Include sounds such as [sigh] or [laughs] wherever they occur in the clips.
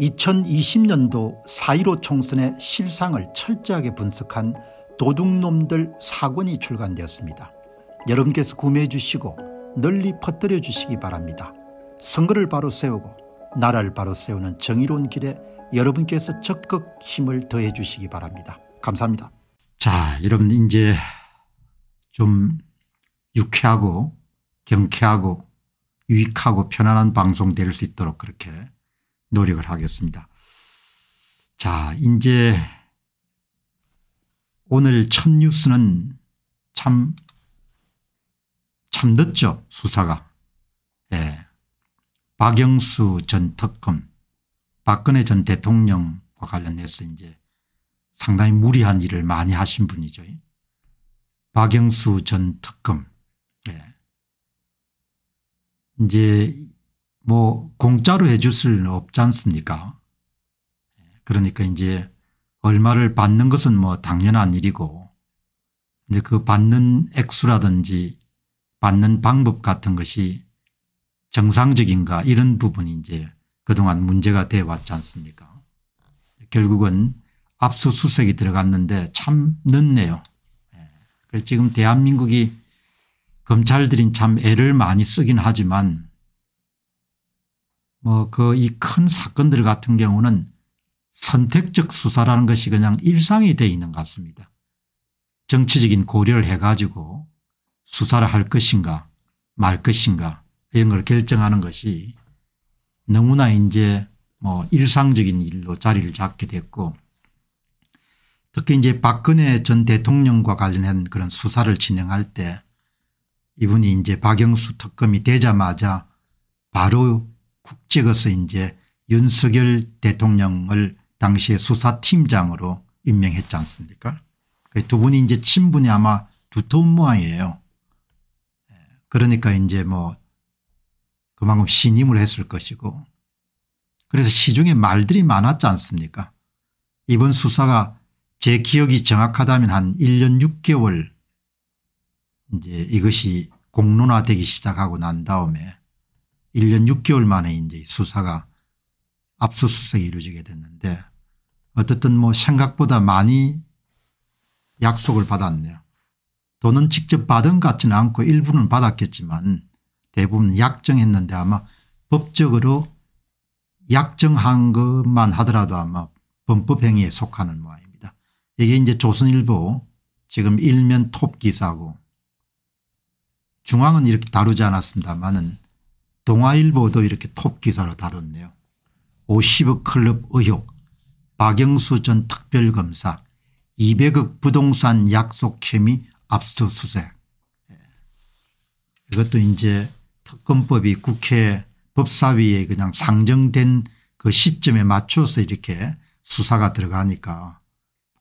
2020년도 4.15 총선의 실상을 철저하게 분석한 도둑놈들 사권이 출간되었습니다. 여러분께서 구매해 주시고 널리 퍼뜨려 주시기 바랍니다. 선거를 바로 세우고 나라를 바로 세우는 정의로운 길에 여러분께서 적극 힘을 더해 주시기 바랍니다. 감사합니다. 자 여러분 이제 좀 유쾌하고 경쾌하고 유익하고 편안한 방송 될 수 있도록 그렇게 노력을 하겠습니다. 자 이제 오늘 첫 뉴스는 참, 참 늦죠 수사가. 예. 박영수 전 특검 박근혜 전 대통령과 관련해서 이제 상당히 무리한 일을 많이 하신 분이죠. 박영수 전 특검. 예. 이제 뭐 공짜로 해줄 수는 없지 않습니까 그러니까 이제 얼마를 받는 것은 뭐 당연한 일이고 근데 그 받는 액수라든지 받는 방법 같은 것이 정상적인가 이런 부분이 이제 그동안 문제가 돼 왔지 않습니까 결국은 압수수색이 들어갔는데 참 늦네요. 예, 지금 대한민국이 검찰들이 참 애를 많이 쓰긴 하지만 뭐그이큰 사건들 같은 경우는 선택적 수사라는 것이 그냥 일상이 되어 있는 것 같습니다. 정치적인 고려를 해가지고 수사를 할 것인가 말 것인가 이런 걸 결정하는 것이 너무나 이제 뭐 일상적인 일로 자리를 잡게 됐고 특히 이제 박근혜 전 대통령과 관련한 그런 수사를 진행할 때 이분이 이제 박영수 특검이 되자마자 바로 국직에서 이제 윤석열 대통령을 당시에 수사팀장으로 임명했지 않습니까 그 두 분이 이제 친분이 아마 두터운 모양이에요. 그러니까 이제 뭐 그만큼 신임을 했을 것이고 그래서 시중에 말들이 많았지 않습니까 이번 수사가 제 기억이 정확하다면 한 1년 6개월 이제 이것이 공론화되기 시작하고 난 다음에 1년 6개월 만에 이제 수사가 압수수색이 이루어지게 됐는데 어쨌든 뭐 생각보다 많이 약속을 받았네요. 돈은 직접 받은 것 같지는 않고 일부는 받았겠지만 대부분 약정했는데 아마 법적으로 약정한 것만 하더라도 아마 범법행위에 속하는 모양입니다. 이게 이제 조선일보 지금 일면 톱 기사고 중앙은 이렇게 다루지 않았습니다만은 동아일보도 이렇게 톱 기사로 다뤘네요. 오십억 클럽 의혹 박영수 전 특별검사 200억 부동산 약속 혐의 압수수색 예. 이것도 이제 특검법이 국회 법사위에 그냥 상정된 그 시점에 맞춰서 이렇게 수사가 들어가니까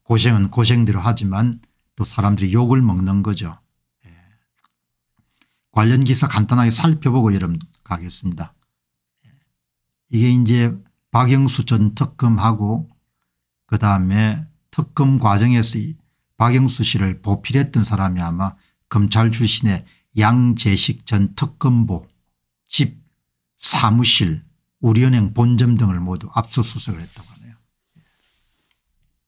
고생은 고생대로 하지만 또 사람들이 욕을 먹는 거죠. 예. 관련 기사 간단하게 살펴보고 여러분 가겠습니다. 이게 이제 박영수 전 특검하고 그 다음에 특검 과정에서 박영수 씨를 보필했던 사람이 아마 검찰 출신의 양재식 전 특검보 집 사무실 우리은행 본점 등을 모두 압수수색을 했다고 하네요.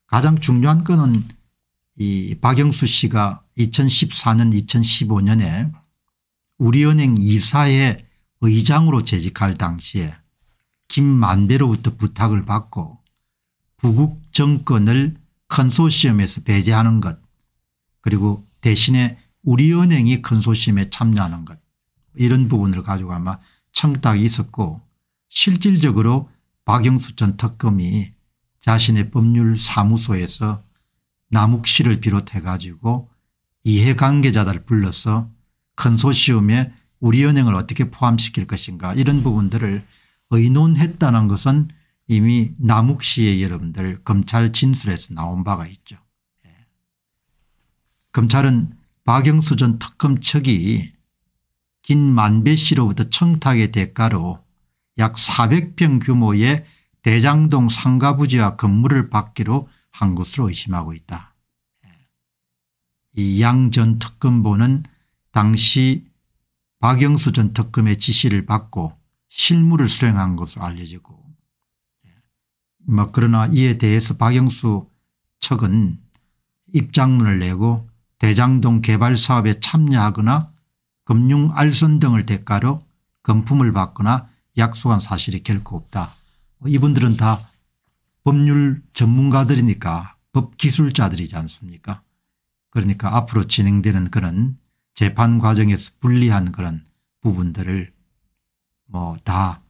가장 중요한 건은 이 박영수 씨가 2014년 2015년에 우리은행 이사의 의장으로 재직할 당시에 김만배로부터 부탁을 받고 부국 정권을 컨소시엄에서 배제하는 것 그리고 대신에 우리은행이 컨소시엄에 참여하는 것 이런 부분을 가지고 아마 청탁이 있었고 실질적으로 박영수 전 특검이 자신의 법률사무소에서 남욱 씨를 비롯해 가지고 이해관계자들을 불러서 컨소시엄에 우리은행을 어떻게 포함시킬 것인가 이런 부분들을 의논했다는 것은 이미 남욱 씨의 여러분들 검찰 진술에서 나온 바가 있죠. 예. 검찰은 박영수 전 특검 측이 긴 만배 씨로부터 청탁의 대가로 약 400평 규모의 대장동 상가 부지와 건물을 받기로 한 것으로 의심하고 있다. 예. 이양전 특검보는 당시 박영수 전 특검의 지시를 받고 실무를 수행한 것으로 알려지고 막 예, 뭐 그러나 이에 대해서 박영수 측은 입장문을 내고 대장동 개발 사업에 참여하거나 금융 알선 등을 대가로 금품을 받거나 약속한 사실이 결코 없다. 뭐 이분들은 다 법률 전문가들이니까 법기술자들이지 않습니까 그러니까 앞으로 진행되는 그런 재판 과정에서 불리한 그런 부분들을 뭐 다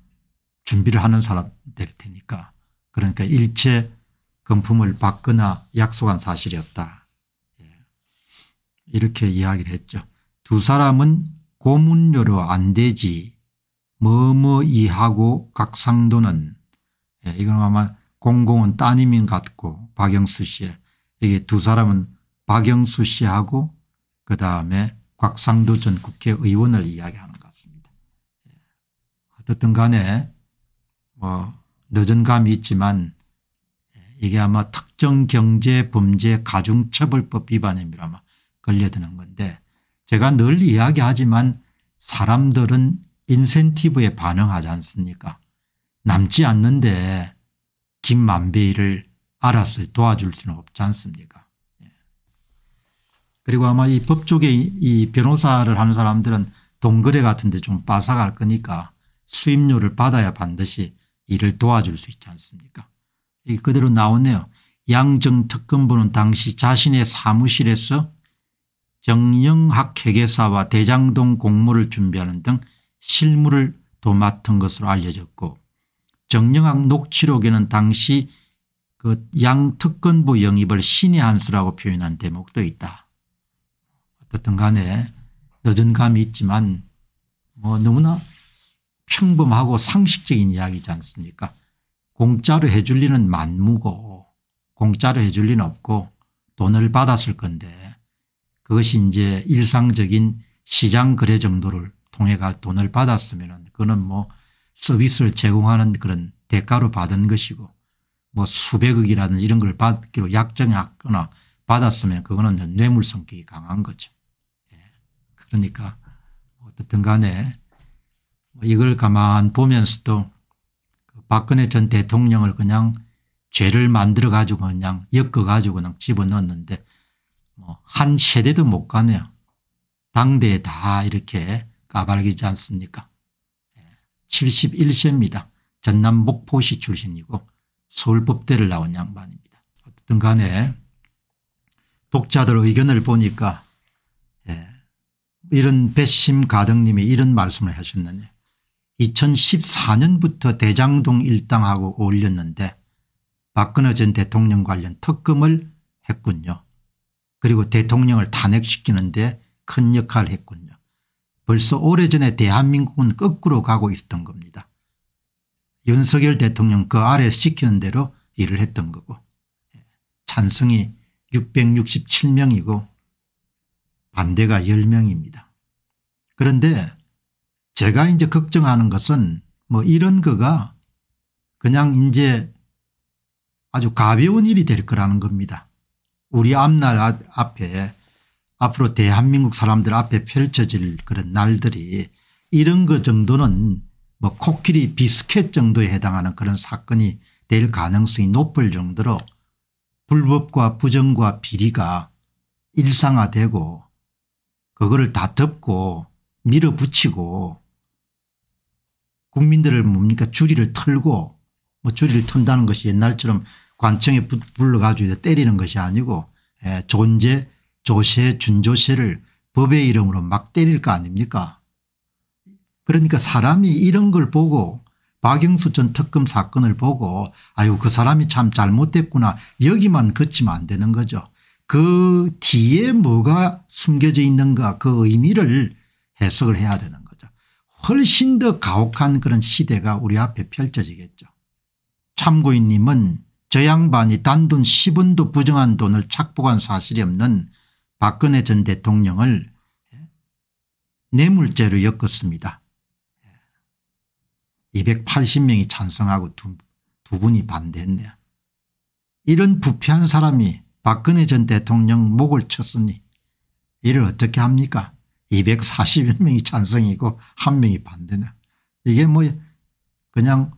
준비를 하는 사람 될 테니까 그러니까 일체 금품을 받거나 약속한 사실이 없다. 예. 이렇게 이야기를 했죠. 두 사람은 고문료로 안 되지 뭐뭐이하고 각상도는 예, 이건 아마 공공은 따님인 같고 박영수 씨의 이게 두 사람은 박영수 씨하고 그다음에 곽상도 전 국회의원을 이야기하는 것 같습니다. 어쨌든 간에 뭐 늦은 감이 있지만 이게 아마 특정 경제 범죄 가중처벌법 위반이라 아마 걸려드는 건데 제가 늘 이야기하지만 사람들은 인센티브에 반응하지 않습니까 남지 않는데 김만배를 알아서 도와줄 수는 없지 않습니까 그리고 아마 이 법 쪽에 이 변호사를 하는 사람들은 동거래 같은 데 좀 빠삭할 거니까 수임료를 받아야 반드시 이를 도와줄 수 있지 않습니까 이 그대로 나오네요. 양정 특검부는 당시 자신의 사무실에서 정영학 회계사와 대장동 공모를 준비하는 등 실무를 도맡은 것으로 알려졌고 정영학 녹취록에는 당시 그 양특검부 영입을 신의 한 수라고 표현한 대목도 있다. 어떤 간에 늦은 감이 있지만 뭐 너무나 평범하고 상식적인 이야기지 않습니까 공짜로 해줄 리는 만무고 공짜로 해 줄 리는 없고 돈을 받았을 건데 그것이 이제 일상적인 시장 거래 정도를 통해가 돈을 받았으면 그거는 뭐 서비스를 제공하는 그런 대가로 받은 것이고 뭐 수백억이라는 이런 걸 받기로 약정했거나 받았으면 그거는 뇌물 성격이 강한 거죠. 그러니까 어떻든 간에 뭐 이걸 가만 보면서도 그 박근혜 전 대통령을 그냥 죄를 만들어 가지고 그냥 엮어 가지고 그냥 집어넣었는데 뭐한 세대도 못 가네요. 당대에 다 이렇게 까발기지 않습니까 71세입니다. 예, 전남 목포시 출신이고 서울법대를 나온 양반입니다. 어쨌든 간에 독자들 의견을 보니까 이런 배심 가덕님이 이런 말씀을 하셨는데 2014년부터 대장동 일당하고 어울렸는데 박근혜 전 대통령 관련 특검을 했군요. 그리고 대통령을 탄핵시키는데 큰 역할을 했군요. 벌써 오래전에 대한민국은 거꾸로 가고 있었던 겁니다. 윤석열 대통령 그 아래 시키는 대로 일을 했던 거고 예. 찬성이 667명이고 반대가 10명입니다. 그런데 제가 이제 걱정하는 것은 뭐 이런 거가 그냥 이제 아주 가벼운 일이 될 거라는 겁니다. 우리 앞날 앞에 앞으로 대한민국 사람들 앞에 펼쳐질 그런 날들이 이런 거 정도는 뭐 코끼리 비스켓 정도에 해당하는 그런 사건이 될 가능성이 높을 정도로 불법과 부정과 비리가 일상화되고 그거를 다 덮고 밀어붙이고 국민들을 뭡니까 줄이를 털고 뭐 줄이를 턴다는 것이 옛날처럼 관청에 불러가지고 때리는 것이 아니고 예, 존재 조세 준조세를 법의 이름으로 막 때릴 거 아닙니까 그러니까 사람이 이런 걸 보고 박영수 전 특검 사건을 보고 아유 그 사람이 참 잘못됐구나 여기만 그치면 안 되는 거죠. 그 뒤에 뭐가 숨겨져 있는가 그 의미를 해석을 해야 되는 거죠. 훨씬 더 가혹한 그런 시대가 우리 앞에 펼쳐지겠죠. 참고인님은 저 양반이 단돈 10원도 부정한 돈을 착복한 사실이 없는 박근혜 전 대통령을 뇌물죄로 엮었습니다. 280명이 찬성하고 두, 두 분이 반대했네요. 이런 부패한 사람이 박근혜 전 대통령 목을 쳤으니 이를 어떻게 합니까 241명이 찬성이고 한 명이 반대냐 이게 뭐 그냥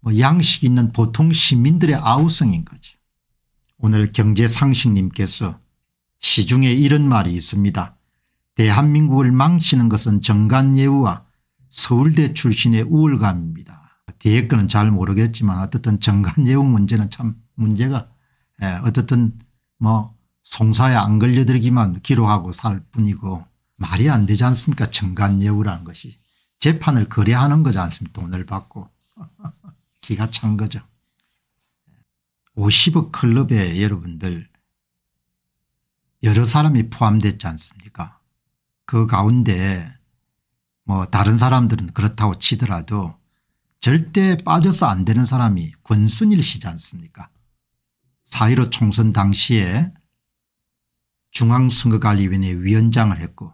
뭐 양식 있는 보통 시민들의 아우성인 거지. 오늘 경제상식님께서 시중에 이런 말이 있습니다. 대한민국을 망치는 것은 정관예우와 서울대 출신의 우월감입니다. 뒤에 거는 잘 모르겠지만 어쨌든 정관예우 문제는 참 문제가 예, 어떻든 뭐 송사에 안 걸려들기만 기록하고 살 뿐이고 말이 안 되지 않습니까 정간여우라는 것이 재판을 거래하는 거지 않습니까 돈을 받고 [laughs] 기가 찬 거죠. 50억 클럽에 여러분들 여러 사람이 포함됐지 않습니까 그 가운데 뭐 다른 사람들은 그렇다고 치더라도 절대 빠져서 안 되는 사람이 권순일 씨지 않습니까 4.15 총선 당시에 중앙선거관리위원회 위원장을 했고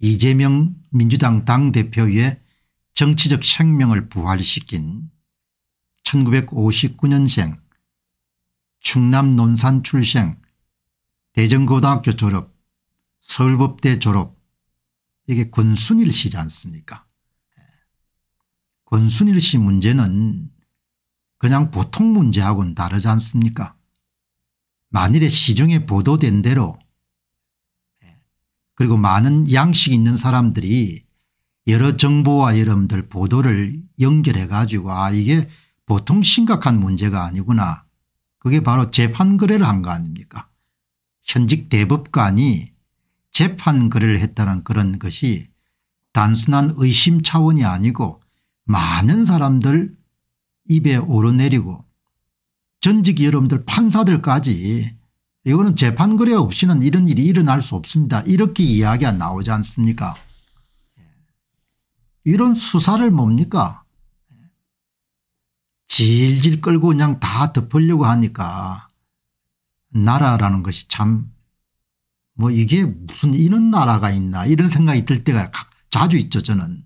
이재명 민주당 당대표의 정치적 생명을 부활시킨 1959년생 충남 논산 출생 대전고등학교 졸업 서울법대 졸업 이게 권순일 씨지 않습니까 예. 권순일 씨 문제는 그냥 보통 문제하고는 다르지 않습니까 만일에 시중에 보도된 대로 예. 그리고 많은 양식 있는 사람들이 여러 정보와 여러분들 보도를 연결해 가지고 아 이게 보통 심각한 문제가 아니구나 그게 바로 재판 거래를 한 거 아닙니까 현직 대법관이 재판 거래를 했다는 그런 것이 단순한 의심 차원이 아니고 많은 사람들 입에 오르내리고 전직 여러분들 판사들까지 이거는 재판거래 없이는 이런 일이 일어날 수 없습니다. 이렇게 이야기가 나오지 않습니까 예. 이런 수사를 뭡니까 질질 끌고 그냥 다 덮으려고 하니까 나라라는 것이 참 뭐 이게 무슨 이런 나라가 있나 이런 생각이 들 때가 자주 있죠 저는.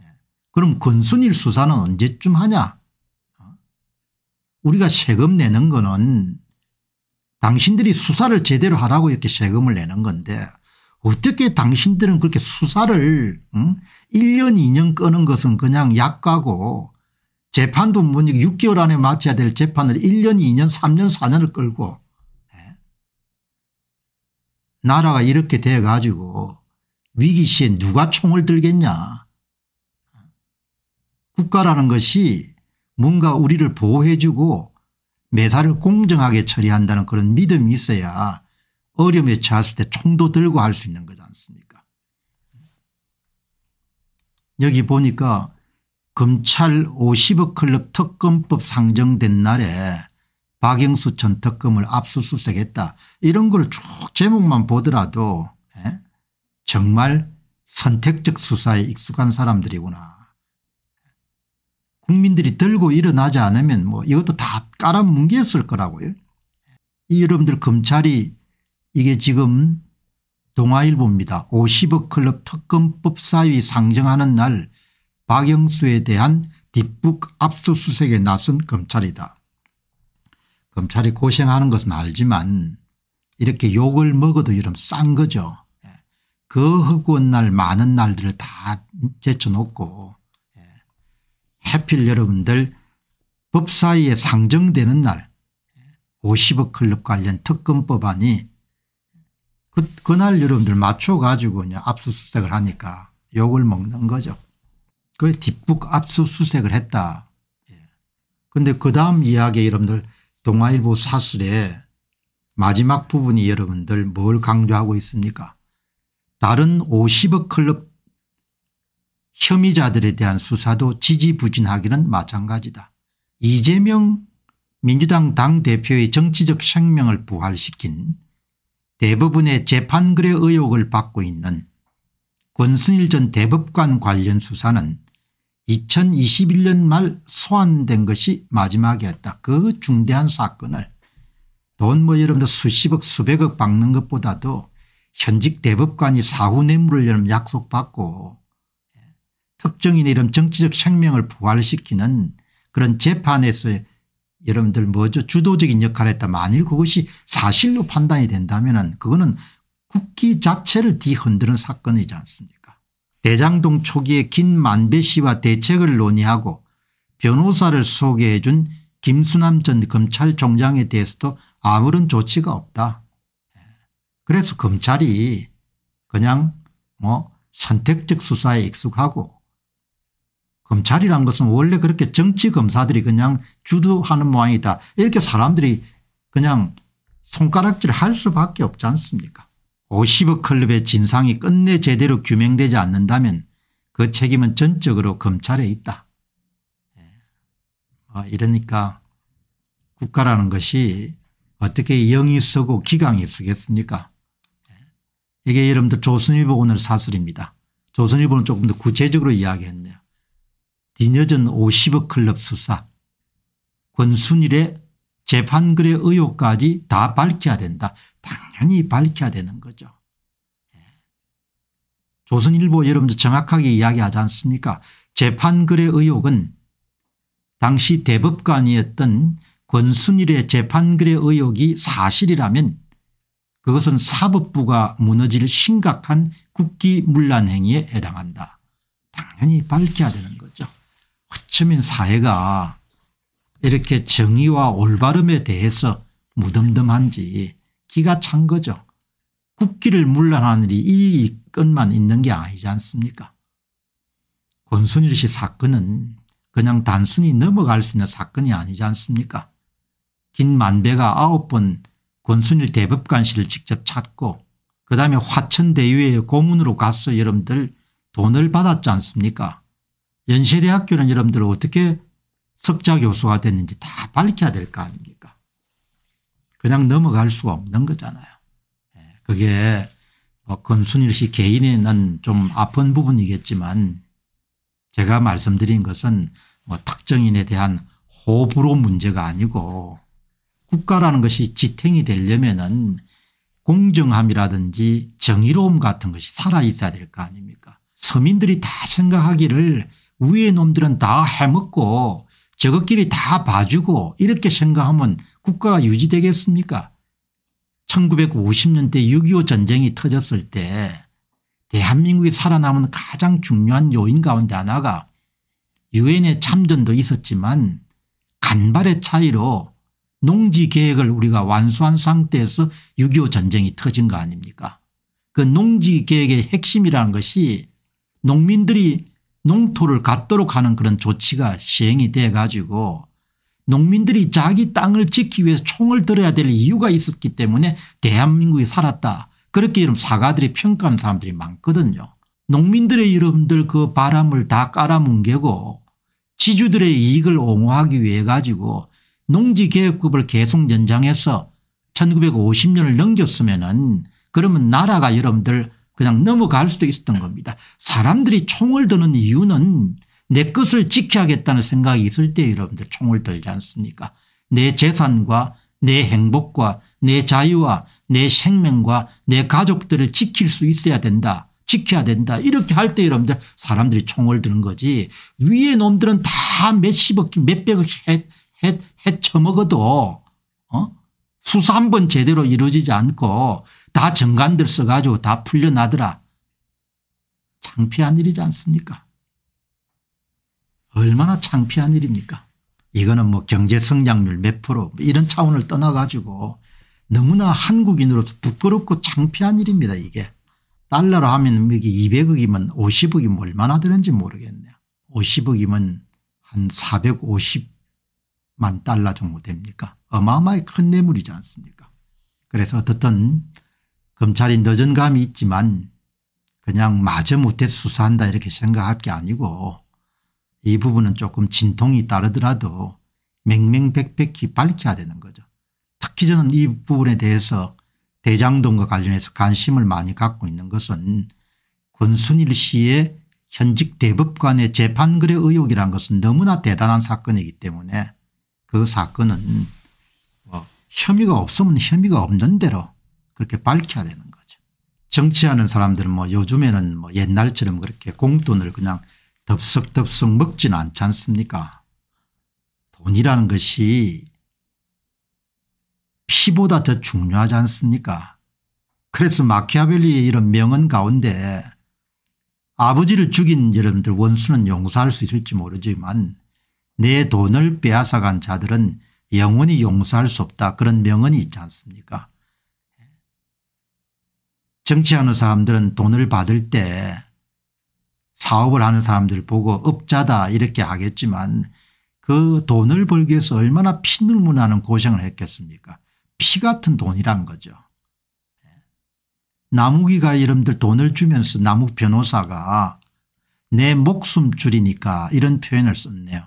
예. 그럼 건순일 수사는 언제쯤 하냐 우리가 세금 내는 거는 당신들이 수사를 제대로 하라고 이렇게 세금을 내는 건데 어떻게 당신들은 그렇게 수사를 응? 1년 2년 끄는 것은 그냥 약가고 재판도 뭐 6개월 안에 마쳐야 될 재판을 1년 2년 3년 4년을 끌고 예? 나라가 이렇게 돼 가지고 위기시에 누가 총을 들겠냐 국가라는 것이 뭔가 우리를 보호해주고 매사를 공정하게 처리한다는 그런 믿음이 있어야 어려움에 처했을 때 총도 들고 할 수 있는 거지 않습니까 여기 보니까 검찰 50억 클럽 특검법 상정된 날에 박영수 전 특검을 압수수색했다 이런 걸 쭉 제목만 보더라도 예? 정말 선택적 수사에 익숙한 사람들이구나 국민들이 들고 일어나지 않으면 뭐 이것도 다 깔아뭉개었을 거라고요. 여러분들 검찰이 이게 지금 동아일보입니다. 50억 클럽 특검법 사위 상정하는 날 박영수에 대한 뒷북 압수수색에 나선 검찰이다. 검찰이 고생하는 것은 알지만 이렇게 욕을 먹어도 이름 싼 거죠. 예. 그 허구한 날 많은 날들을 다 제쳐놓고 해필 여러분들 법사위에 상정되는 날 50억 클럽 관련 특검 법안이 그, 그날 여러분들 맞춰가지고 압수수색을 하니까 욕을 먹는 거죠. 그걸 뒷북 압수수색을 했다. 그런데 예. 그 다음 이야기에 여러분들 동아일보 사슬에 마지막 부분이 여러분들 뭘 강조하고 있습니까 다른 50억 클럽 혐의자들에 대한 수사도 지지부진하기는 마찬가지다. 이재명 민주당 당대표의 정치적 생명을 부활시킨 대부분의 재판글의 의혹을 받고 있는 권순일 전 대법관 관련 수사는 2021년 말 소환된 것이 마지막이었다. 그 중대한 사건을 돈 뭐 여러분들 수십억 수백억 받는 것보다도 현직 대법관이 사후 뇌물을 여러 약속받고 특정인 이런 정치적 생명을 부활시키는 그런 재판에서 여러분들 뭐죠 주도적인 역할을 했다 만일 그것이 사실로 판단이 된다면 그거는 국기 자체를 뒤흔드는 사건이지 않습니까 대장동 초기에 김만배 씨와 대책을 논의하고 변호사를 소개해 준 김수남 전 검찰총장에 대해서도 아무런 조치가 없다. 그래서 검찰이 그냥 뭐 선택적 수사에 익숙하고 검찰이란 것은 원래 그렇게 정치 검사들이 그냥 주도하는 모양이다. 이렇게 사람들이 그냥 손가락질을 할 수밖에 없지 않습니까 50억 클럽의 진상이 끝내 제대로 규명되지 않는다면 그 책임은 전적으로 검찰에 있다. 예. 아, 이러니까 국가라는 것이 어떻게 영이 서고 기강이 서겠습니까 예. 이게 여러분들 조선일보 오늘 사설입니다. 조선일보는 조금 더 구체적으로 이야기했네요. 뒤늦은 50억 클럽 수사 권순일의 재판글의 의혹까지 다 밝혀야 된다. 당연히 밝혀야 되는 거죠. 예. 조선일보 여러분들 정확하게 이야기하지 않습니까 재판글의 의혹은 당시 대법관이었던 권순일의 재판글의 의혹이 사실이라면 그것은 사법부가 무너질 심각한 국기문란 행위에 해당한다. 당연히 밝혀야 되는 거예 어쩌면 사회가 이렇게 정의와 올바름에 대해서 무덤덤한지 기가 찬 거죠. 국기를 물러나는 일이 이 건만 있는 게 아니지 않습니까 권순일 씨 사건은 그냥 단순히 넘어갈 수 있는 사건이 아니지 않습니까 긴 만배가 아홉 번 권순일 대법관실을 직접 찾고 그다음에 화천대유의 고문으로 가서 여러분들 돈을 받았지 않습니까 연세대학교는 여러분들 어떻게 석좌 교수가 됐는지 다 밝혀야 될 거 아닙니까 그냥 넘어갈 수가 없는 거잖아요. 예, 그게 뭐 권순일 씨 개인에는 좀 아픈 부분이겠지만 제가 말씀드린 것은 뭐 특정인에 대한 호불호 문제가 아니고 국가라는 것이 지탱이 되려면은 공정함이라든지 정의로움 같은 것이 살아있어야 될 거 아닙니까 서민들이 다 생각하기를 위에 놈들은 다 해먹고 저것끼리 다 봐주고 이렇게 생각하면 국가가 유지되겠습니까 1950년대 6.25 전쟁이 터졌을 때 대한민국이 살아남은 가장 중요한 요인 가운데 하나가 유엔의 참전도 있었지만 간발의 차이로 농지계획을 우리가 완수한 상태에서 6.25 전쟁이 터진 거 아닙니까 그 농지계획의 핵심이라는 것이 농민들이 농토를 갖도록 하는 그런 조치가 시행이 돼 가지고 농민들이 자기 땅을 지키기 위해서 총을 들어야 될 이유가 있었기 때문에 대한민국이 살았다. 그렇게 이런 사가들이 평가하는 사람들이 많거든요. 농민들의 여러분들 그 바람을 다 깔아뭉개고 지주들의 이익을 옹호하기 위해 가지고 농지개혁법을 계속 연장해서 1950년을 넘겼으면 은 그러면 나라가 여러분들 그냥 넘어갈 수도 있었던 겁니다. 사람들이 총을 드는 이유는 내 것을 지켜야겠다는 생각이 있을 때 여러분들 총을 들지 않습니까 내 재산과 내 행복과 내 자유와 내 생명과 내 가족들을 지킬 수 있어야 된다. 지켜야 된다. 이렇게 할 때 여러분들 사람들이 총을 드는 거지 위에 놈들은 다 몇십억 몇백억 해, 쳐먹어도 어? 수사 한 번 제대로 이루어지지 않고 다 정관들 써가지고 다 풀려나더라. 창피한 일이지 않습니까? 얼마나 창피한 일입니까? 이거는 뭐 경제 성장률 몇 프로 뭐 이런 차원을 떠나가지고 너무나 한국인으로서 부끄럽고 창피한 일입니다 이게. 달러로 하면 여기 뭐 200억이면 50억이면 얼마나 되는지 모르겠네요. 50억이면 한 450만 달러 정도 됩니까 어마어마히 큰 뇌물이지 않습니까 그래서 어떻든 검찰이 늦은 감이 있지만 그냥 마저 못해 수사한다 이렇게 생각할 게 아니고 이 부분은 조금 진통이 따르더라도 맹맹백백히 밝혀야 되는 거죠. 특히 저는 이 부분에 대해서 대장동과 관련해서 관심을 많이 갖고 있는 것은 권순일 씨의 현직 대법관의 재판거래 의혹이란 것은 너무나 대단한 사건이기 때문에 그 사건은 뭐 혐의가 없으면 혐의가 없는 대로 그렇게 밝혀야 되는 거죠. 정치하는 사람들은 뭐 요즘에는 뭐 옛날처럼 그렇게 공돈을 그냥 덥석덥석 먹지는 않지 않습니까? 돈이라는 것이 피보다 더 중요하지 않습니까? 그래서 마키아벨리의 이런 명언 가운데 아버지를 죽인 여러분들 원수는 용서할 수 있을지 모르지만 내 돈을 빼앗아간 자들은 영원히 용서할 수 없다 그런 명언이 있지 않습니까 정치하는 사람들은 돈을 받을 때 사업을 하는 사람들 보고 업자다 이렇게 하겠지만 그 돈을 벌기 위해서 얼마나 피눈물 나는 고생을 했겠습니까 피 같은 돈이란 거죠. 나무기가 여러분들 돈을 주면서 나무 변호사가 내 목숨줄이니까 이런 표현을 썼네요.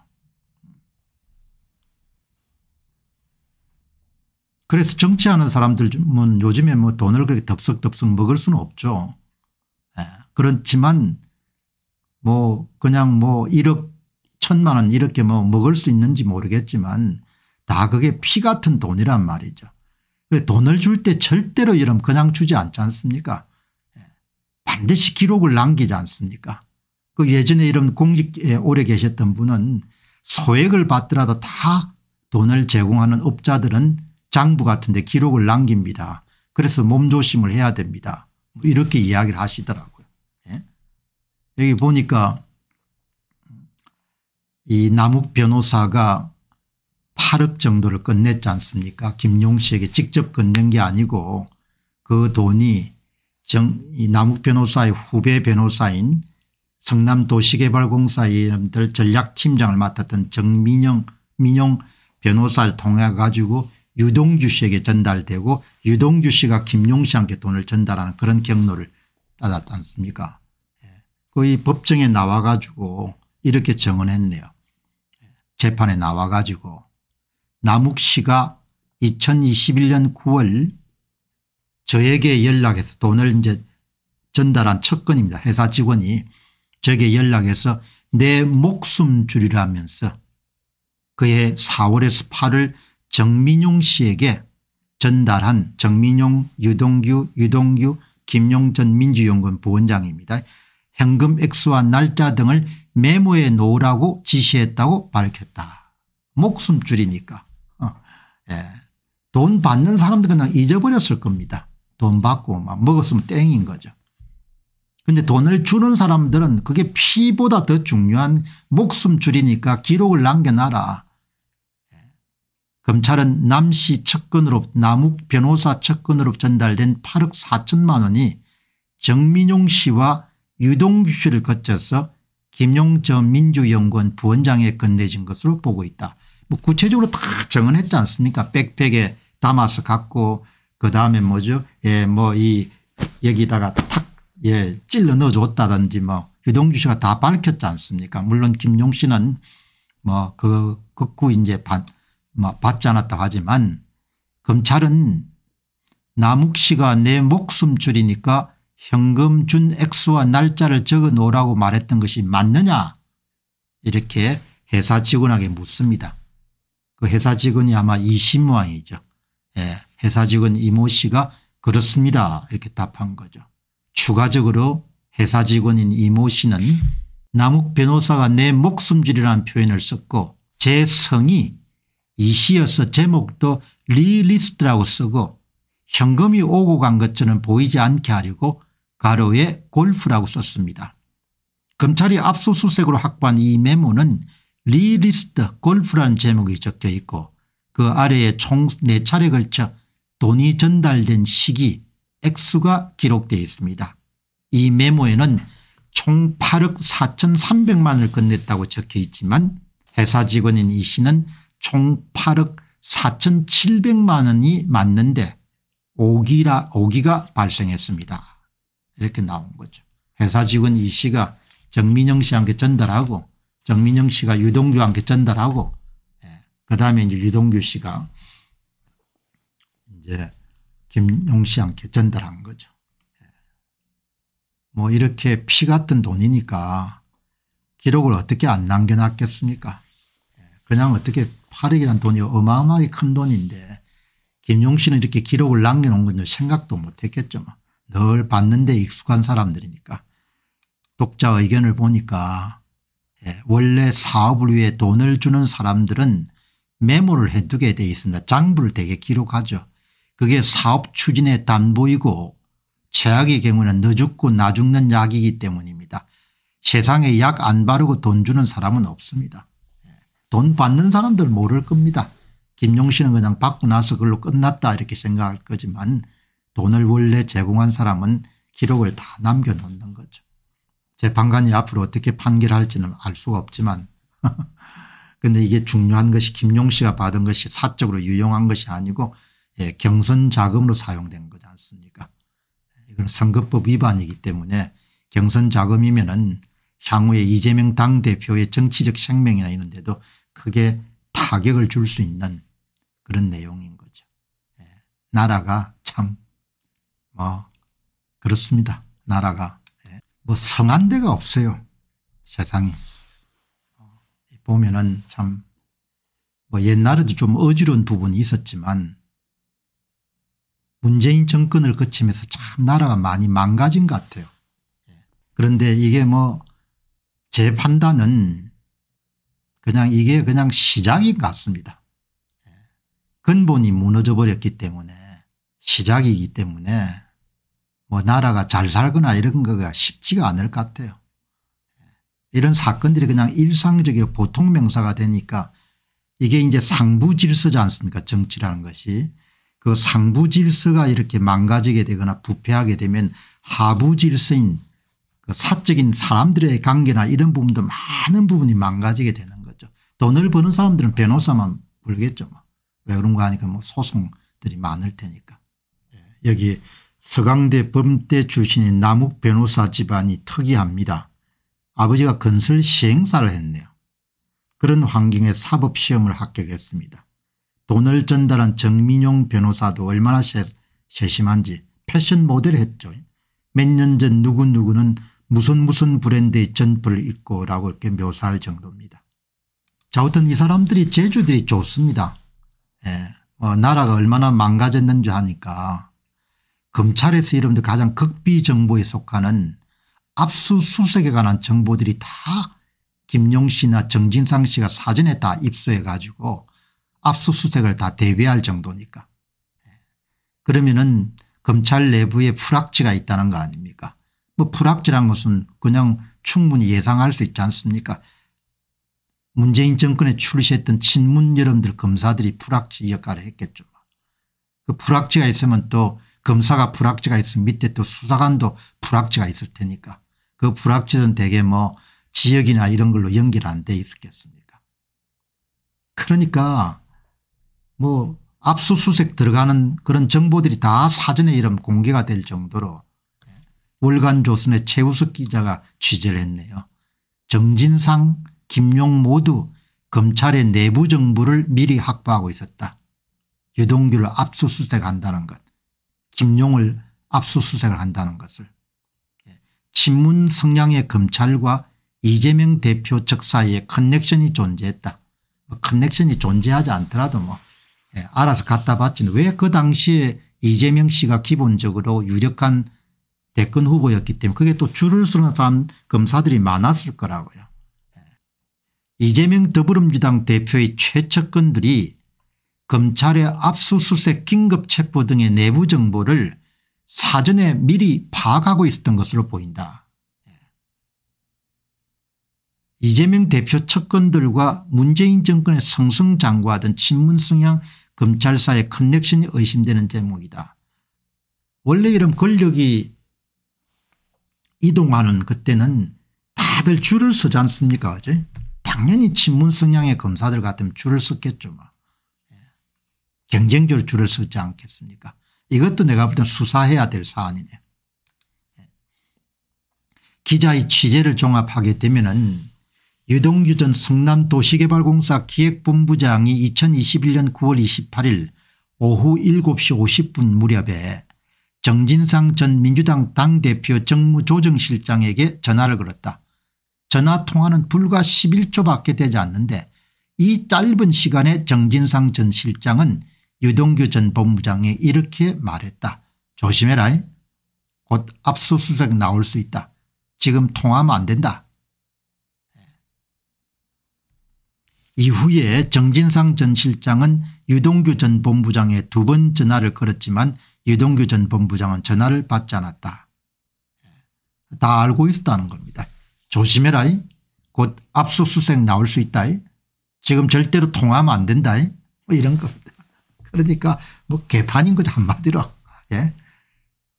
그래서 정치하는 사람들은 요즘에 뭐 돈을 그렇게 덥석덥석 먹을 수는 없죠. 예. 그렇지만 뭐 그냥 뭐 1억 천만 원 이렇게 뭐 먹을 수 있는지 모르겠지만 다 그게 피 같은 돈이란 말이죠. 그 돈을 줄 때 절대로 이름 그냥 주지 않지 않습니까? 예, 반드시 기록을 남기지 않습니까? 그 예전에 이런 공직에 오래 계셨던 분은 소액을 받더라도 다 돈을 제공하는 업자들은 장부 같은 데 기록을 남깁니다. 그래서 몸조심을 해야 됩니다. 이렇게 이야기를 하시더라고요. 예? 여기 보니까 이 남욱 변호사가 8억 정도를 끝냈지 않습니까 김용 씨에게 직접 끝낸 게 아니고 그 돈이 정, 이 남욱 변호사의 후배 변호사인 성남도시개발공사 이름들 전략팀장을 맡았던 정민영 민용 변호사를 통해 가지고 유동규 씨에게 전달되고 유동규 씨가 김용 씨한테 돈을 전달하는 그런 경로를 따랐지 않습니까 예. 거의 법정에 나와 가지고 이렇게 정언했네요. 예. 재판에 나와 가지고 남욱 씨가 2021년 9월 저에게 연락해서 돈을 이제 전달한 첫 건입니다. 회사 직원이 저에게 연락해서 내 목숨 줄이라면서 그해 4월에서 8월 정민용 씨에게 전달한 정민용, 유동규, 유동규, 김용전 민주연구원 부원장입니다. 현금 액수와 날짜 등을 메모에 놓으라고 지시했다고 밝혔다. 목숨줄이니까. 어. 예. 돈 받는 사람들 그냥 잊어버렸을 겁니다. 돈 받고 막 먹었으면 땡인 거죠. 근데 돈을 주는 사람들은 그게 피보다 더 중요한 목숨줄이니까 기록을 남겨놔라. 검찰은 남씨 측근으로 남욱 변호사 측근으로 전달된 8억 4천만 원이 정민용 씨와 유동규 씨를 거쳐서 김용전 민주연구원 부원장에 건네진 것으로 보고 있다. 뭐 구체적으로 다 정언했지 않습니까 백팩에 담아서 갖고 그다음에 뭐죠 예뭐이 여기다가 탁예 찔러 넣어줬다든지 뭐 유동규 씨가 다 밝혔지 않습니까 물론 김용 씨는 뭐그 극구 이제 반 뭐, 받지 않았다 하지만 검찰은 남욱 씨가 내 목숨줄이니까 현금 준 액수와 날짜를 적어 놓으라고 말했던 것이 맞느냐 이렇게 회사 직원에게 묻습니다. 그 회사 직원이 아마 이심왕이죠. 예, 회사 직원 이모 씨가 그렇습니다 이렇게 답한 거죠. 추가적으로 회사 직원인 이모 씨는 남욱 변호사가 내 목숨줄이라는 표현을 썼고 제 성이 이 시여서 제목도 리리스트라고 쓰고 현금이 오고 간 것처럼 보이지 않게 하려고 가로에 골프라고 썼습니다. 검찰이 압수수색으로 확보한 이 메모는 리리스트 골프라는 제목이 적혀 있고 그 아래에 총 4차례 걸쳐 돈이 전달된 시기 액수가 기록되어 있습니다. 이 메모에는 총 8억 4,300만을 건넸다고 적혀 있지만 회사 직원인 이 씨는 총 8억 4,700만 원이 맞는데 오기라 오기가 발생했습니다. 이렇게 나온 거죠. 회사 직원 이 씨가 정민영 씨한테 전달하고 정민영 씨가 유동규한테 전달하고 예. 그다음에 이제 유동규 씨가 이제 김용 씨한테 전달한 거죠. 예. 뭐 이렇게 피 같은 돈이니까 기록을 어떻게 안 남겨놨겠습니까? 예. 그냥 어떻게 8억이란 돈이 어마어마하게 큰 돈인데 김용 씨는 이렇게 기록을 남겨놓은 건 생각도 못했겠죠. 뭐. 늘 봤는데 익숙한 사람들이니까. 독자 의견을 보니까 예, 원래 사업을 위해 돈을 주는 사람들은 메모를 해두게 돼 있습니다. 장부를 되게 기록하죠. 그게 사업 추진의 담보이고 최악의 경우는 너 죽고 나 죽는 약이기 때문입니다. 세상에 약 안 바르고 돈 주는 사람은 없습니다. 돈 받는 사람들 모를 겁니다. 김용 씨는 그냥 받고 나서 그걸로 끝났다 이렇게 생각할 거지만 돈을 원래 제공한 사람은 기록을 다 남겨놓는 거죠. 재판관이 앞으로 어떻게 판결할지는 알 수가 없지만 [laughs] 근데 이게 중요한 것이 김용 씨가 받은 것이 사적으로 유용한 것이 아니고 예, 경선 자금으로 사용된 거지 않습니까 이건 선거법 위반이기 때문에 경선 자금이면 은 향후에 이재명 당대표의 정치적 생명이나 이런 데도 크게 타격을 줄 수 있는 그런 내용인 거죠. 예. 나라가 참 뭐 그렇습니다. 나라가 예. 뭐 성한 데가 없어요. 세상이. 어, 보면은 참뭐 옛날에도 좀 어지러운 부분이 있었지만 문재인 정권을 거치면서 참 나라가 많이 망가진 것 같아요. 예. 그런데 이게 뭐 제 판단은 그냥 이게 그냥 시작인 것 같습니다. 근본이 무너져 버렸기 때문에 시작이기 때문에 뭐 나라가 잘 살거나 이런 거가 쉽지가 않을 것 같아요. 이런 사건들이 그냥 일상적이고 보통 명사가 되니까 이게 이제 상부 질서지 않습니까 정치라는 것이 그 상부 질서가 이렇게 망가지게 되거나 부패하게 되면 하부 질서인 그 사적인 사람들의 관계나 이런 부분도 많은 부분이 망가지게 되는 돈을 버는 사람들은 변호사만 불겠죠왜 그런가 뭐. 하니까 뭐 소송들이 많을 테니까. 예, 여기 서강대 범대 출신인 남욱 변호사 집안이 특이합니다. 아버지가 건설 시행사를 했네요. 그런 환경에 사법시험을 합격했습니다. 돈을 전달한 정민용 변호사도 얼마나 세, 심한지 패션 모델 했죠. 몇 년 전 누구누구는 무슨 무슨 브랜드의 점퍼을 입고 라고 이렇게 묘사할 정도입니다. 자, 어떤 이 사람들이 제주들이 좋습니다. 예. 뭐 나라가 얼마나 망가졌는지 하니까 검찰에서 이름도 가장 극비정보에 속하는 압수수색에 관한 정보들이 다 김용 씨나 정진상 씨가 사전에 다 입수해 가지고 압수수색을 다 대비할 정도니까. 예, 그러면은 검찰 내부에 불확지가 있다는 거 아닙니까 뭐 불확지란 것은 그냥 충분히 예상할 수 있지 않습니까 문재인 정권에 출시했던 친문 여러분들 검사들이 불확지 역할을 했겠죠. 그 불확지가 있으면 또 검사가 불확지가 있으면 밑에 또 수사관도 불확지가 있을 테니까 그 불확지는 대개 뭐 지역이나 이런 걸로 연결 안 돼 있었겠습니까. 그러니까 뭐 압수수색 들어가는 그런 정보들이 다 사전에 이런 공개가 될 정도로 예, 월간 조선의 최우석 기자가 취재를 했네요. 정진상 김용 모두 검찰의 내부 정보를 미리 확보하고 있었다. 여동규를 압수수색한다는 것 김용을 압수수색을 한다는 것을 예. 친문 성향의 검찰과 이재명 대표 측 사이에 커넥션이 존재했다. 뭐 커넥션이 존재하지 않더라도 뭐 예, 알아서 갖다 봤지는 왜그 당시에 이재명 씨가 기본적으로 유력한 대권 후보였기 때문에 그게 또 줄을 서는 사람 검사들이 많았을 거라고요. 이재명 더불어민주당 대표의 최측근들이 검찰의 압수수색 긴급체포 등의 내부 정보를 사전에 미리 파악하고 있었던 것으로 보인다. 예. 이재명 대표 측근들과 문재인 정권의 성승장구하던 친문성향 검찰사의 커넥션이 의심되는 대목이다. 원래 이런 권력이 이동하는 그때는 다들 줄을 서지 않습니까? 그죠? 당연히 친문 성향의 검사들 같으면 줄을 섰겠죠. 뭐. 예. 경쟁적으로 줄을 서지 않겠습니까 이것도 내가 볼땐 수사해야 될사안이네 예. 기자의 취재를 종합하게 되면 은 유동규 전 성남도시개발공사 기획본부장이 2021년 9월 28일 오후 7시 50분 무렵에 정진상 전 민주당 당대표 정무조정실장에게 전화를 걸었다. 전화통화는 불과 11초밖에 되지 않는데 이 짧은 시간에 정진상 전 실장은 유동규 전 본부장에 이렇게 말했다. 조심해라. 곧 압수수색 나올 수 있다. 지금 통화하면 안 된다. 이후에 정진상 전 실장은 유동규 전 본부장에 두 번 전화를 걸었지만 유동규 전 본부장은 전화를 받지 않았다. 다 알고 있었다는 겁니다. 조심해라곧 압수수색 나올 수있다 지금 절대로 통하면안된다뭐 이런 겁니다. 그러니까 뭐 개판인 거죠 한마디로. 예.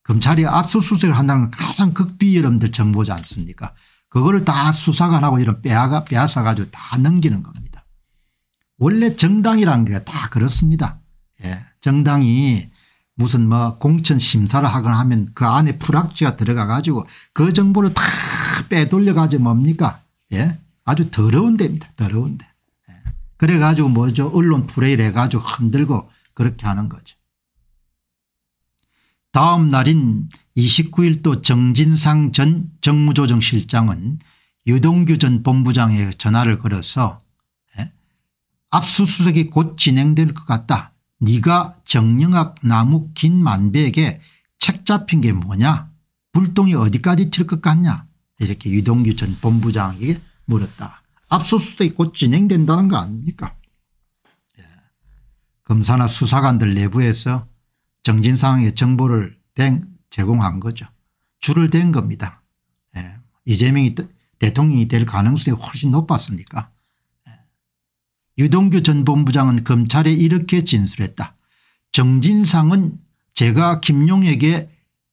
검찰이 압수수색을 한다는 가장 극비 여러분들 정보지 않습니까 그거를 다 수사관하고 이런 빼앗아, 빼앗아 가지고 다 넘기는 겁니다. 원래 정당이라는게 다 그렇습니다. 예. 정당이 무슨 뭐 공천 심사를 하거나 하면 그 안에 불확지가 들어가 가지고 그 정보를 다 빼돌려 가지고 뭡니까 예 아주 더러운 데입니다 더러운 데 예. 그래 가지고 뭐죠 언론 프레이를 해 가지고 흔들고 그렇게 하는 거죠 다음 날인 29일 또 정진상 전 정무조정실장은 유동규 전 본부장에 전화를 걸어서 예? 압수수색이 곧 진행될 것 같다 네가 정령학 나무 긴 만배에게 책 잡힌 게 뭐냐 불똥이 어디까지 튈 것 같냐 이렇게 유동규 전 본부장에게 물었다. 압수수색이 곧 진행된다는 거 아닙니까 예. 검사나 수사관들 내부에서 정진 상황의 정보를 댕, 제공한 거죠. 줄을 댄 겁니다. 예. 이재명이 대통령이 될 가능성이 훨씬 높았습니까 유동규 전 본부장은 검찰에 이렇게 진술했다. 정진상은 제가 김용에게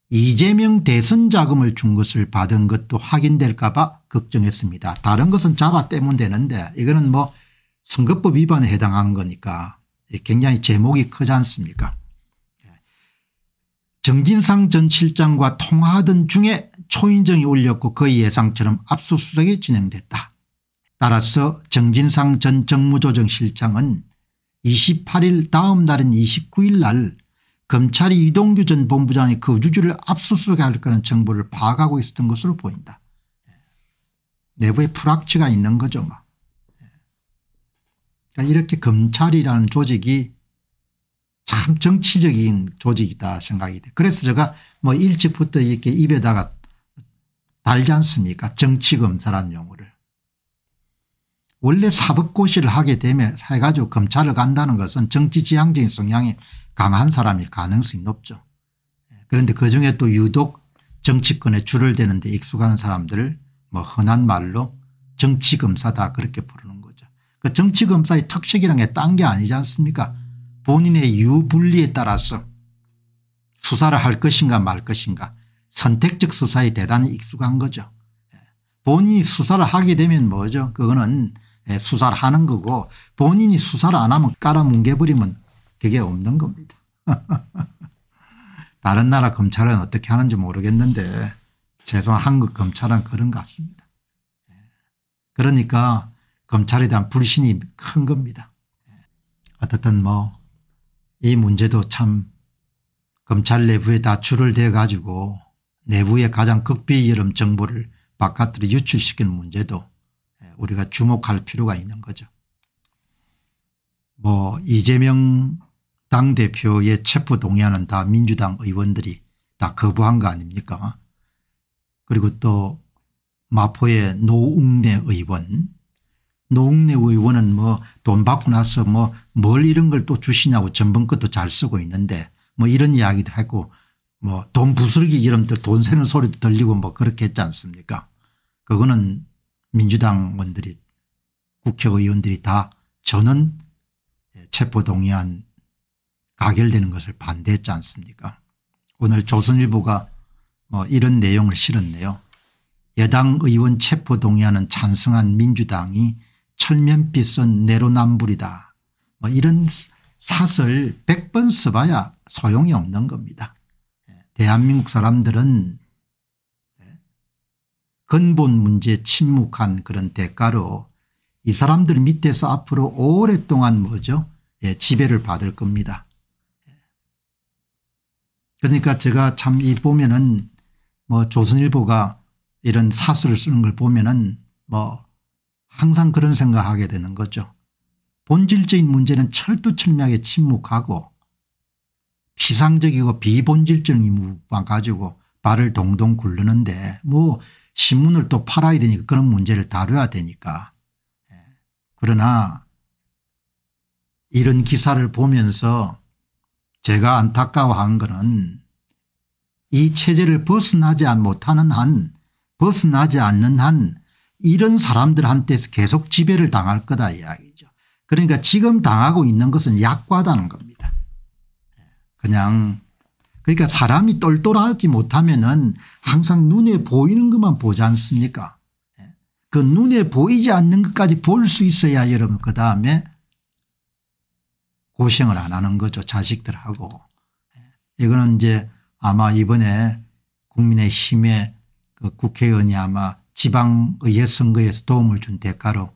이재명 대선 자금을 준 것을 받은 것도 확인될까 봐 걱정했습니다. 다른 것은 잡아 떼면 되는데 이거는 뭐 선거법 위반에 해당하는 거니까 굉장히 제목이 크지 않습니까 정진상 전 실장과 통화하던 중에 초인정이 울렸고 거 예상처럼 압수수색이 진행됐다. 따라서 정진상 전 정무조정실장은 28일 다음 날인 29일 날 검찰이 이동규 전 본부장의 거주지를 그 압수수색할 거라는 정보를 파악하고 있었던 것으로 보인다. 내부에 불확치가 있는 거죠. 뭐. 그러니까 이렇게 검찰이라는 조직이 참 정치적인 조직이다 생각이 돼. 그래서 제가 뭐 일찍부터 이렇게 입에다가 달지 않습니까 정치검사라는 용어를. 원래 사법고시를 하게 되면 해가지고 검찰을 간다는 것은 정치지향적인 성향이 강한 사람일 가능성이 높죠. 그런데 그중에 또 유독 정치권에 줄을 대는데 익숙한 사람들을 뭐 흔한 말로 정치검사다 그렇게 부르는 거죠. 그 정치검사의 특색이란게 딴 게 아니지 않습니까 본인의 유불리에 따라서 수사를 할 것인가 말 것인가 선택적 수사에 대단히 익숙한 거죠. 예. 본인이 수사를 하게 되면 뭐죠 그거는 예, 수사를 하는 거고 본인이 수사를 안 하면 깔아뭉개버리면 그게 없는 겁니다. [laughs] 다른 나라 검찰은 어떻게 하는지 모르겠는데 최소한 한국 검찰은 그런 것 같습니다. 예. 그러니까 검찰에 대한 불신이 큰 겁니다. 예. 어쨌든 뭐 이 문제도 참 검찰 내부에 다 줄을 대 가지고 내부의 가장 극비여름 정보를 바깥으로 유출시키는 문제도 우리가 주목할 필요가 있는 거죠. 뭐 이재명 당대표의 체포 동의안은 다 민주당 의원들이 다 거부한 거 아닙니까 그리고 또 마포의 노웅래 의원 노웅래 의원은 뭐 돈 받고 나서 뭐 뭘 이런 걸 또 주시냐고 전번 것도 잘 쓰고 있는데 뭐 이런 이야기도 했고 뭐 돈 부슬기 이런 돈 세는 소리도 들리고 뭐 그렇게 했지 않습니까 그거는 민주당원들이 국회의원들이 다 저는 체포동의안 가결되는 것을 반대했지 않습니까 오늘 조선일보가 뭐 이런 내용을 실었네요. 여당 의원 체포동의안은 찬성한 민주당이 철면빛 선 내로남불이다. 뭐 이런 사설 100번 써봐야 소용이 없는 겁니다. 예, 대한민국 사람들은 근본 문제에 침묵한 그런 대가로 이 사람들 밑에서 앞으로 오랫동안 뭐죠 예, 지배를 받을 겁니다. 그러니까 제가 참 이 보면은 뭐 조선일보가 이런 사설을 쓰는 걸 보면은 뭐 항상 그런 생각하게 되는 거죠. 본질적인 문제는 철두철미하게 침묵하고 피상적이고 비본질적인 무방 가지고 발을 동동 굴르는데 뭐 신문을 또 팔아야 되니까 그런 문제를 다뤄야 되니까 예. 그러나 이런 기사를 보면서 제가 안타까워한 것은 이 체제를 벗어나지 못하는 한 벗어나지 않는 한 이런 사람들한테서 계속 지배를 당할 거다 이야기죠. 그러니까 지금 당하고 있는 것은 약과다는 겁니다. 예. 그냥 그러니까 사람이 똘똘하지 못하면은 항상 눈에 보이는 것만 보지 않습니까? 예. 그 눈에 보이지 않는 것까지 볼 수 있어야 여러분 그 다음에 고생을 안 하는 거죠. 자식들하고. 예. 이거는 이제 아마 이번에 국민의힘의 그 국회의원이 아마 지방의회 선거에서 도움을 준 대가로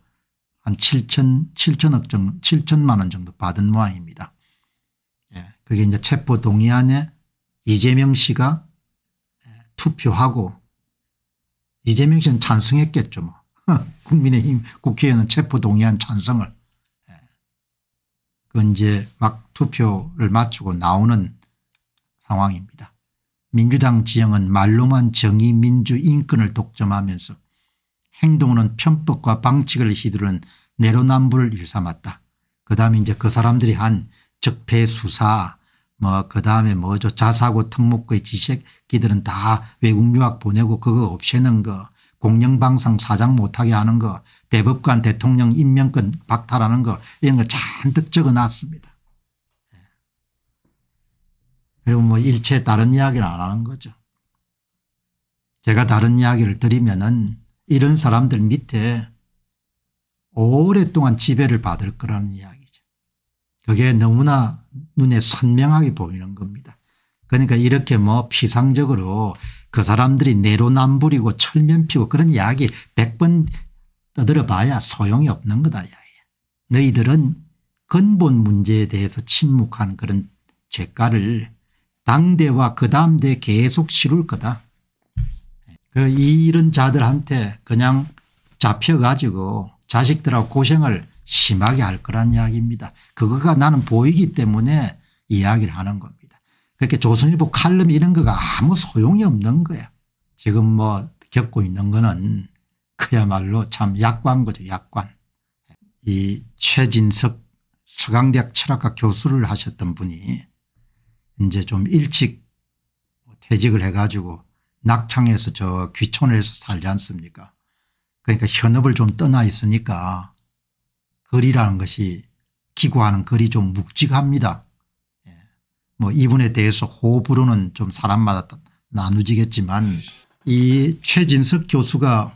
한 7천, 7천억 정도, 7천만 원 정도 받은 모양입니다. 예. 그게 이제 체포 동의안에 이재명 씨가 투표하고 이재명 씨는 찬성했겠죠. 뭐. [laughs] 국민의힘 국회의원은 체포동의안 찬성을. 그 이제 막 투표를 마치고 나오는 상황입니다. 민주당 지형은 말로만 정의 민주 인권을 독점하면서 행동으 편법과 방칙을 휘두른 내로남불을 일삼았다. 그 다음에 이제 그 사람들이 한 적폐수사 뭐 그다음에 뭐죠 자사고 특목고의 지식기들은 다 외국 유학 보내고 그거 없애는 거 공영방송 사장 못하게 하는 거 대법관 대통령 임명권 박탈하는 거 이런 거 잔뜩 적어놨습니다. 예. 그리고 뭐 일체 다른 이야기를 안 하는 거죠. 제가 다른 이야기를 드리면은 이런 사람들 밑에 오랫동안 지배를 받을 거라는 이야기죠. 그게 너무나 눈에 선명하게 보이는 겁니다. 그러니까 이렇게 뭐 피상적으로 그 사람들이 내로남불이고 철면피고 그런 이야기 100번 떠들어봐야 소용이 없는 거다. 너희들은 근본 문제에 대해서 침묵한 그런 죄가를 당대와 그 다음 대 계속 시룰 거다. 그 이런 자들한테 그냥 잡혀가지고 자식들하고 고생을 심하게 할 거란 이야기입니다. 그거가 나는 보이기 때문에 이야기를 하는 겁니다. 그렇게 조선일보 칼럼 이런 거가 아무 소용이 없는 거야. 지금 뭐 겪고 있는 거는 그야말로 참 약관 거죠 약관. 이 최진석 서강대학 철학과 교수를 하셨던 분이 이제 좀 일찍 퇴직을 해가지고 낙창에서 저 귀촌에서 살지 않습니까 그러니까 현업을 좀 떠나 있으니까 거리라는 것이 기구하는 거리 좀 묵직합니다. 예. 뭐 이분에 대해서 호불호는 좀 사람마다 나누지겠지만 이 최진석 교수가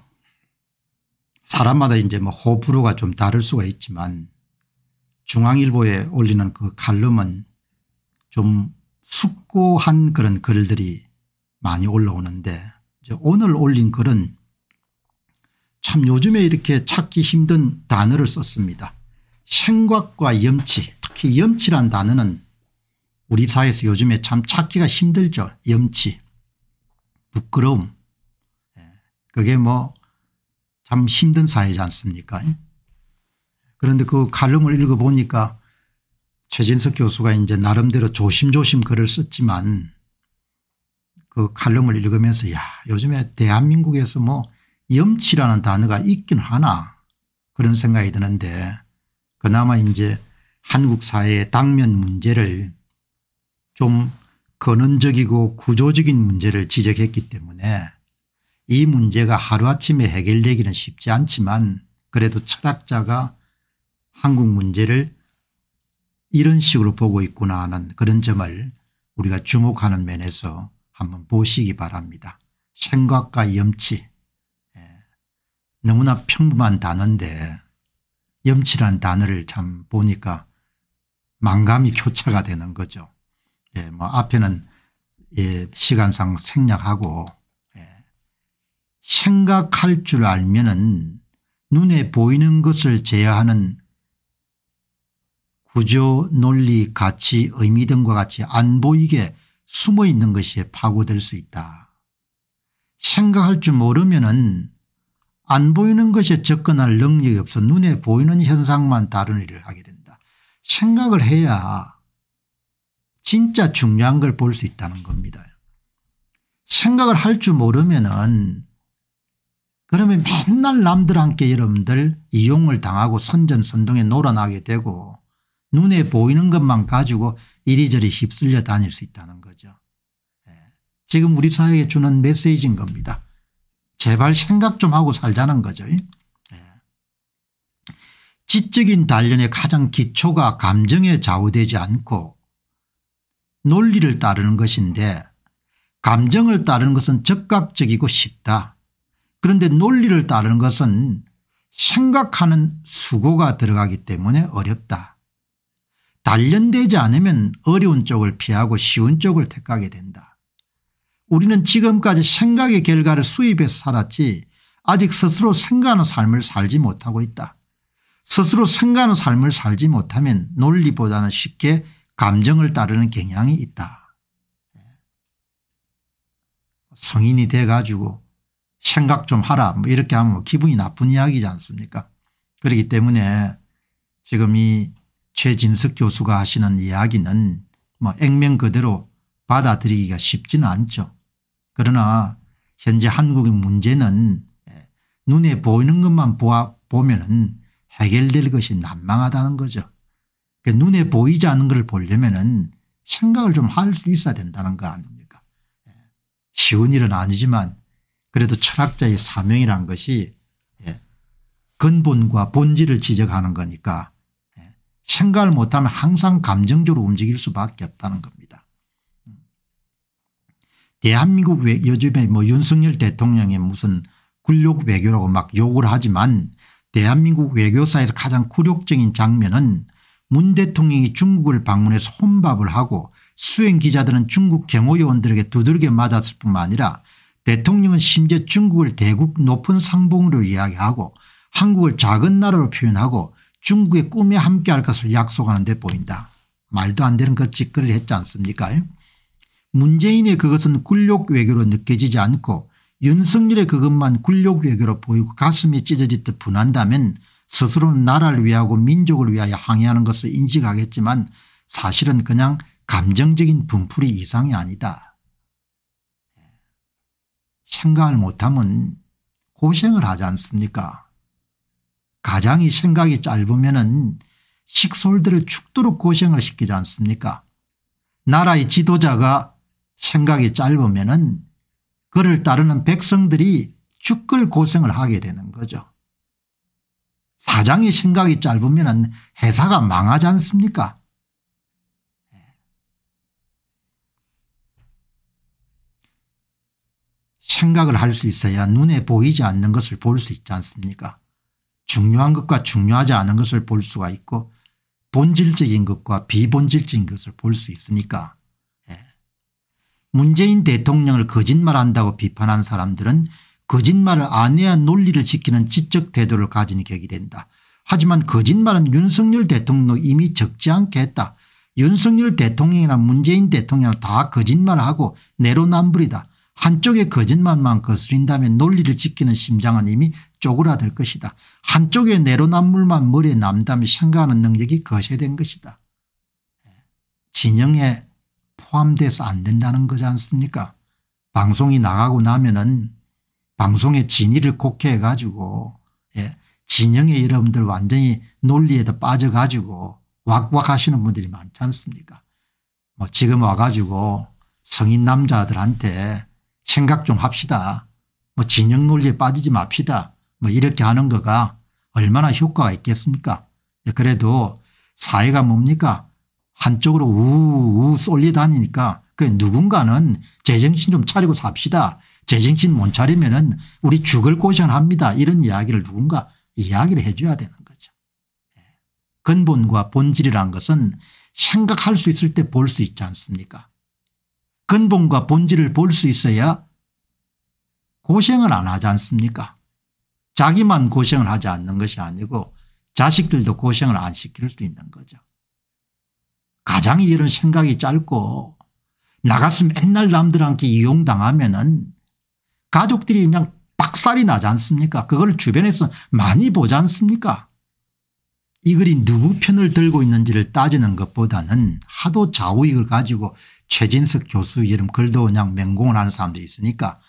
사람마다 이제 뭐 호불호가 좀 다를 수가 있지만 중앙일보에 올리는 그 칼럼은 좀 숙고한 그런 글들이 많이 올라오는데 오늘 올린 글은 참 요즘에 이렇게 찾기 힘든 단어를 썼습니다. 생각과 염치 특히 염치란 단어는 우리 사회에서 요즘에 참 찾기가 힘들죠. 염치 부끄러움 예, 그게 뭐 참 힘든 사회지 않습니까 예. 그런데 그 칼럼을 읽어보니까 최진석 교수가 이제 나름대로 조심조심 글을 썼지만 그 칼럼을 읽으면서 야 요즘에 대한민국에서 뭐 염치라는 단어가 있긴 하나 그런 생각이 드는데 그나마 이제 한국 사회의 당면 문제를 좀 근원적이고 구조적인 문제를 지적했기 때문에 이 문제가 하루아침에 해결되기는 쉽지 않지만 그래도 철학자가 한국 문제를 이런 식으로 보고 있구나 하는 그런 점을 우리가 주목하는 면에서 한번 보시기 바랍니다. 생각과 염치 너무나 평범한 단어인데 염치란 단어를 참 보니까 망감이 교차가 되는 거죠. 예, 뭐 앞에는 예, 시간상 생략하고 예. 생각할 줄 알면은 눈에 보이는 것을 제어하는 구조 논리 가치 의미 등과 같이 안 보이게 숨어 있는 것이 파고들 수 있다. 생각할 줄 모르면은 안 보이는 것에 접근할 능력이 없어 눈에 보이는 현상만 다른 일을 하게 된다. 생각을 해야 진짜 중요한 걸 볼 수 있다는 겁니다. 생각을 할 줄 모르면은 그러면 맨날 남들한테 여러분들 이용을 당하고 선전선동에 놀아나게 되고 눈에 보이는 것만 가지고 이리저리 휩쓸려 다닐 수 있다는 거죠. 예. 지금 우리 사회에 주는 메시지인 겁니다. 제발 생각 좀 하고 살자는 거죠. 예. 지적인 단련의 가장 기초가 감정에 좌우되지 않고 논리를 따르는 것인데 감정을 따르는 것은 적각적이고 쉽다. 그런데 논리를 따르는 것은 생각하는 수고가 들어가기 때문에 어렵다. 단련되지 않으면 어려운 쪽을 피하고 쉬운 쪽을 택하게 된다. 우리는 지금까지 생각의 결과를 수입해서 살았지 아직 스스로 생각하는 삶을 살지 못하고 있다. 스스로 생각하는 삶을 살지 못하면 논리보다는 쉽게 감정을 따르는 경향이 있다. 성인이 돼가지고 생각 좀 하라 뭐 이렇게 하면 뭐 기분이 나쁜 이야기지 않습니까 그렇기 때문에 지금 이 최진석 교수가 하시는 이야기는 뭐 액면 그대로 받아들이기가 쉽지는 않죠. 그러나 현재 한국의 문제는 예, 눈에 보이는 것만 보면 해결될 것이 난망하다는 거죠. 그러니까 눈에 보이지 않는 것을 보려면 생각을 좀 할 수 있어야 된다는 거 아닙니까 예, 쉬운 일은 아니지만 그래도 철학자의 사명이란 것이 예, 근본과 본질을 지적하는 거니까 생각을 못하면 항상 감정적으로 움직일 수밖에 없다는 겁니다. 대한민국 외, 요즘에 뭐 윤석열 대통령의 무슨 굴욕 외교라고 막 욕을 하지만 대한민국 외교사에서 가장 굴욕적인 장면은 문 대통령이 중국을 방문해서 혼밥을 하고 수행 기자들은 중국 경호요원들에게 두들겨 맞았을 뿐만 아니라 대통령은 심지어 중국을 대국 높은 상봉으로 이야기하고 한국을 작은 나라로 표현하고 중국의 꿈에 함께할 것을 약속하는 데 보인다. 말도 안 되는 그 짓거리를 했지 않습니까 문재인의 그것은 굴욕 외교로 느껴지지 않고 윤석열의 그것만 굴욕 외교로 보이고 가슴이 찢어지듯 분한다면 스스로는 나라를 위하고 민족을 위하여 항의하는 것을 인식하겠지만 사실은 그냥 감정적인 분풀이 이상이 아니다. 생각을 못하면 고생을 하지 않습니까 가장이 생각이 짧으면 식솔들을 죽도록 고생을 시키지 않습니까 나라의 지도자가 생각이 짧으면은 그를 따르는 백성들이 죽을 고생을 하게 되는 거죠. 사장이 생각이 짧으면은 회사가 망하지 않습니까? 생각을 할 수 있어야 눈에 보이지 않는 것을 볼 수 있지 않습니까? 중요한 것과 중요하지 않은 것을 볼 수가 있고 본질적인 것과 비본질적인 것을 볼 수 있으니까 문재인 대통령을 거짓말한다고 비판한 사람들은 거짓말을 안 해야 논리를 지키는 지적 태도를 가진 격이 된다. 하지만 거짓말은 윤석열 대통령도 이미 적지 않게 했다. 윤석열 대통령이나 문재인 대통령은 다 거짓말하고 내로남불이다. 한쪽의 거짓말만 거스린다면 논리를 지키는 심장은 이미 쪼그라들 것이다. 한쪽의 내로남불만 머리에 남다면 생각하는 능력이 거세된 것이다. 예. 진영의 포함돼서 안 된다는 거지 않습니까 방송이 나가고 나면은 방송의 진위를 곡해 가지고 예, 진영의 여러분들 완전히 논리에도 빠져가지고 왁왁 하시는 분들이 많지 않습니까 뭐 지금 와가지고 성인 남자들한테 생각 좀 합시다 뭐 진영 논리에 빠지지 맙시다 뭐 이렇게 하는 거가 얼마나 효과가 있겠습니까 네, 그래도 사회가 뭡니까 한쪽으로 우우 쏠려 다니니까 그 누군가는 제정신 좀 차리고 삽시다. 제정신 못 차리면 은 우리 죽을 고생합니다. 이런 이야기를 누군가 이야기를 해 줘야 되는 거죠. 예. 근본과 본질이란 것은 생각할 수 있을 때 볼 수 있지 않습니까 근본과 본질을 볼 수 있어야 고생을 안 하지 않습니까 자기만 고생을 하지 않는 것이 아니고 자식들도 고생을 안 시킬 수 있는 거죠. 가장이 이런 생각이 짧고 나갔으 맨날 남들한테 이용당하면 은 가족들이 그냥 박살이 나지 않습니까 그걸 주변에서 많이 보지 않습니까 이 글이 누구 편을 들고 있는지를 따지는 것보다는 하도 좌우익을 가지고 최진석 교수 이름 글도 그냥 맹공을 하는 사람들이 있으니까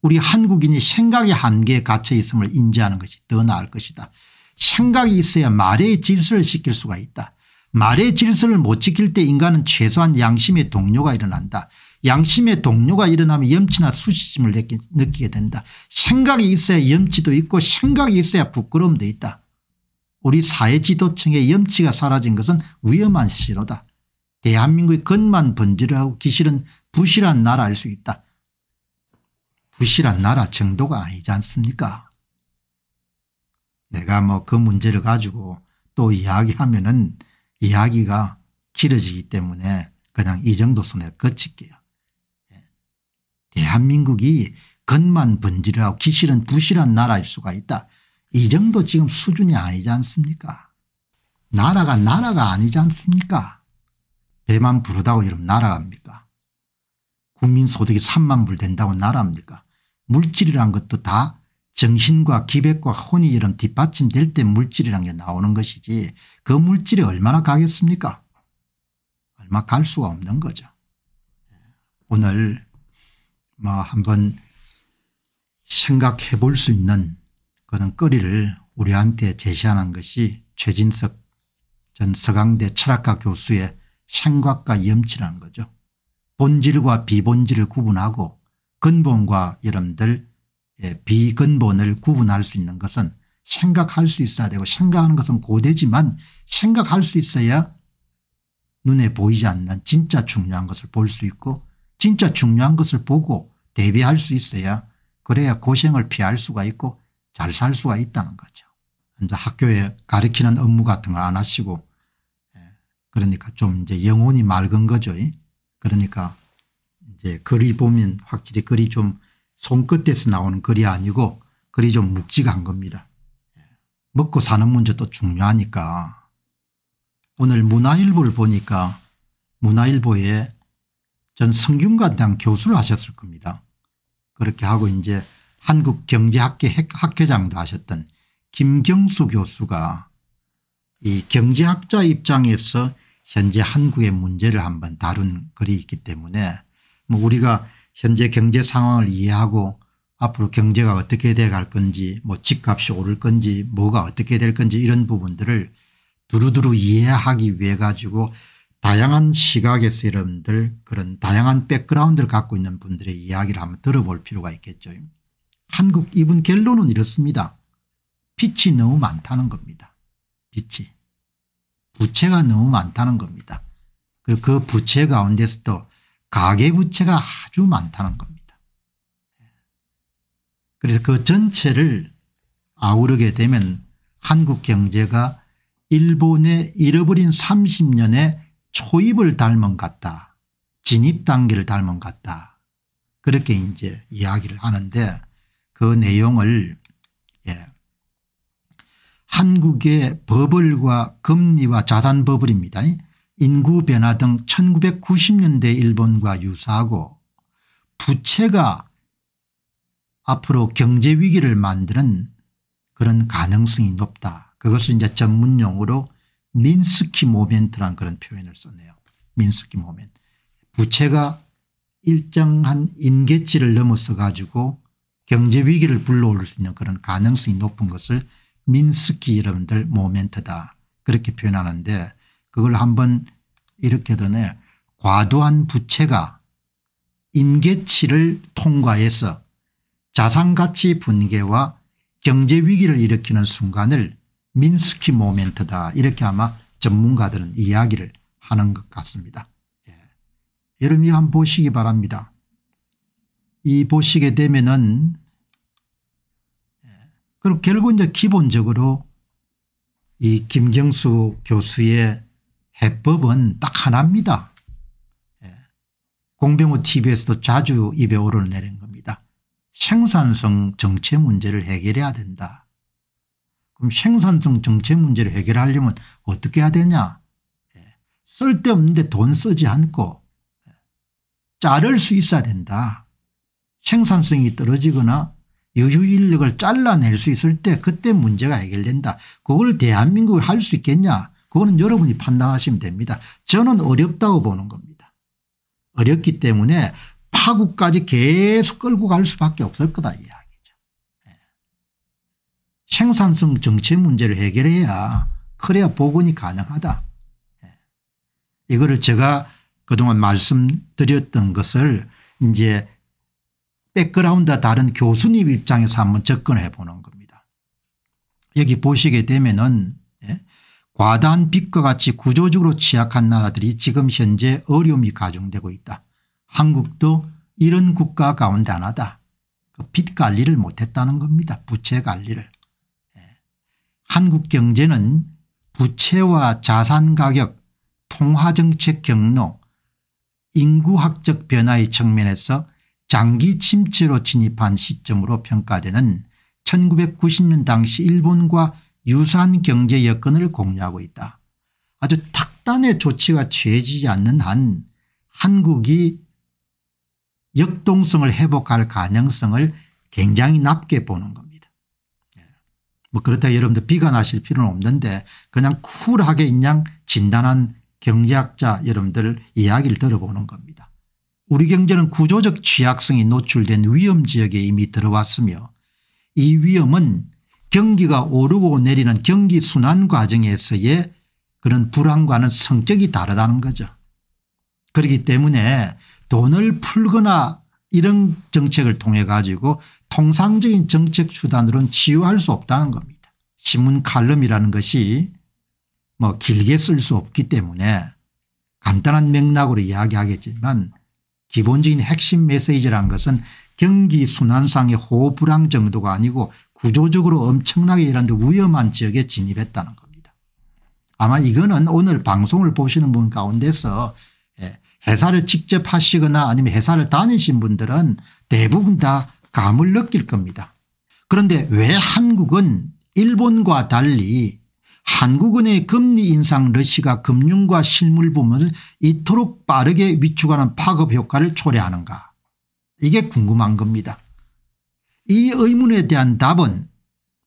우리 한국인이 생각의 한계에 갇혀 있음을 인지하는 것이 더 나을 것이다. 생각이 있어야 말의 질서를 시킬 수가 있다. 말의 질서를 못 지킬 때 인간은 최소한 양심의 동료가 일어난다. 양심의 동료가 일어나면 염치나 수치심을 느끼게 된다. 생각이 있어야 염치도 있고 생각이 있어야 부끄러움도 있다. 우리 사회지도층의 염치가 사라진 것은 위험한 시로다. 대한민국의 건만 번지르하고 기실은 부실한 나라일 수 있다. 부실한 나라 정도가 아니지 않습니까 내가 뭐 그 문제를 가지고 또 이야기하면 은 이야기가 길어지기 때문에 그냥 이 정도 선에 거칠게요. 예. 대한민국이 겉만 번지르하고 기실은 부실한 나라일 수가 있다. 이 정도 지금 수준이 아니지 않습니까 나라가 나라가 아니지 않습니까 배만 부르다고 이러면 나라갑니까 국민소득이 3만 불 된다고 나라입니까 물질이란 것도 다 정신과 기백과 혼이 이런 뒷받침될 때 물질이란 게 나오는 것이지 그 물질이 얼마나 가겠습니까 얼마 갈 수가 없는 거죠. 예. 오늘 뭐 한번 생각해 볼 수 있는 그런 거리를 우리한테 제시하는 것이 최진석 전 서강대 철학과 교수의 생각과 염치라는 거죠. 본질과 비본질을 구분하고 근본과 여러분들 예, 비근본을 구분할 수 있는 것은 생각할 수 있어야 되고 생각하는 것은 고되지만 생각할 수 있어야 눈에 보이지 않는 진짜 중요한 것을 볼 수 있고 진짜 중요한 것을 보고 대비할 수 있어야 그래야 고생을 피할 수가 있고 잘 살 수가 있다는 거죠. 이제 학교에 가르치는 업무 같은 걸 안 하시고 예, 그러니까 좀 이제 영혼이 맑은 거죠. 그러니까 이제 글이 보면 확실히 글이 좀 손끝에서 나오는 글이 아니고 글이 좀 묵직한 겁니다. 먹고 사는 문제도 중요하니까 오늘 문화일보를 보니까 문화일보에 전 성균관대학 교수를 하셨을 겁니다. 그렇게 하고 이제 한국경제학회 학회장도 하셨던 김경수 교수가 이 경제학자 입장에서 현재 한국의 문제를 한번 다룬 글이 있기 때문에 뭐 우리가 현재 경제 상황을 이해하고 앞으로 경제가 어떻게 돼 갈 건지 뭐 집값이 오를 건지 뭐가 어떻게 될 건지 이런 부분들을 두루두루 이해하기 위해 가지고 다양한 시각에서 여러분들 그런 다양한 백그라운드를 갖고 있는 분들의 이야기를 한번 들어볼 필요가 있겠죠. 한국 이분 결론은 이렇습니다. 빛이 너무 많다는 겁니다. 빛이. 부채가 너무 많다는 겁니다. 그리고 그 부채 가운데서도 가계부채가 아주 많다는 겁니다. 그래서 그 전체를 아우르게 되면 한국 경제가 일본의 잃어버린 30년의 초입을 닮은 같다. 진입 단계를 닮은 같다. 그렇게 이제 이야기를 하는데 그 내용을 예. 한국의 버블과 금리와 자산 버블입니다. 인구 변화 등 1990년대 일본과 유사하고 부채가 앞으로 경제 위기를 만드는 그런 가능성이 높다. 그것을 이제 전문 용어로 민스키 모멘트란 그런 표현을 썼네요. 민스키 모멘트. 부채가 일정한 임계치를 넘어서 가지고 경제 위기를 불러올 수 있는 그런 가능성이 높은 것을 민스키 여러분들 모멘트다 그렇게 표현하는데 그걸 한번 이렇게 더네 과도한 부채가 임계치를 통과해서 자산가치 분괴와 경제위기를 일으키는 순간을 민스키 모멘트다 이렇게 아마 전문가들은 이야기를 하는 것 같습니다. 예. 여러분이 한번 보시기 바랍니다. 이 보시게 되면은 예. 그고 결국 이제 기본적으로 이 김경수 교수의 해법은 딱 하나입니다. 예. 공병호 tv에서도 자주 입에 오를내린 겁니다. 생산성 정체 문제를 해결해야 된다. 그럼 생산성 정체 문제를 해결하려면 어떻게 해야 되냐 예. 쓸데없는데 돈 쓰지 않고 예. 자를 수 있어야 된다. 생산성이 떨어지거나 여유 인력을 잘라낼 수 있을 때 그때 문제가 해결된다. 그걸 대한민국이 할 수 있겠냐 그거는 여러분이 판단하시면 됩니다. 저는 어렵다고 보는 겁니다. 어렵기 때문에 파국까지 계속 끌고 갈 수밖에 없을 거다 이야기죠. 예. 생산성 정치 문제를 해결해야 그래야 복원이 가능하다. 예. 이거를 제가 그동안 말씀드렸던 것을 이제 백그라운드와 다른 교수님 입장에서 한번 접근해 보는 겁니다. 여기 보시게 되면은 과다한 빚과 같이 구조적으로 취약한 나라들이 지금 현재 어려움이 가중되고 있다. 한국도 이런 국가 가운데 하나다. 그 빚 관리를 못했다는 겁니다. 부채 관리를. 예. 한국 경제는 부채와 자산 가격, 통화정책 경로, 인구학적 변화의 측면에서 장기 침체로 진입한 시점으로 평가되는 1990년 당시 일본과 유사한 경제 여건을 공유하고 있다. 아주 탁단의 조치가 취해지지 않는 한 한국이 역동성을 회복할 가능성을 굉장히 낮게 보는 겁니다. 예. 뭐 그렇다고 여러분들 비관하실 필요는 없는데 그냥 쿨하게 인양 진단한 경제학자 여러분들 이야기를 들어보는 겁니다. 우리 경제는 구조적 취약성이 노출된 위험 지역에 이미 들어왔으며 이 위험은 경기가 오르고 내리는 경기순환 과정에서의 그런 불안과는 성격이 다르다는 거죠. 그렇기 때문에 돈을 풀거나 이런 정책을 통해 가지고 통상적인 정책 수단으로는 치유할 수 없다는 겁니다. 신문 칼럼이라는 것이 뭐 길게 쓸 수 없기 때문에 간단한 맥락으로 이야기하겠지만 기본적인 핵심 메시지란 것은 경기 순환상의 호불황 정도가 아니고 구조적으로 엄청나게 이란데 위험한 지역에 진입했다는 겁니다. 아마 이거는 오늘 방송을 보시는 분 가운데서 예, 회사를 직접 하시거나 아니면 회사를 다니신 분들은 대부분 다 감을 느낄 겁니다. 그런데 왜 한국은 일본과 달리 한국은의 금리 인상 러시가 금융과 실물 부문을 이토록 빠르게 위축하는 파급 효과를 초래하는가 이게 궁금한 겁니다. 이 의문에 대한 답은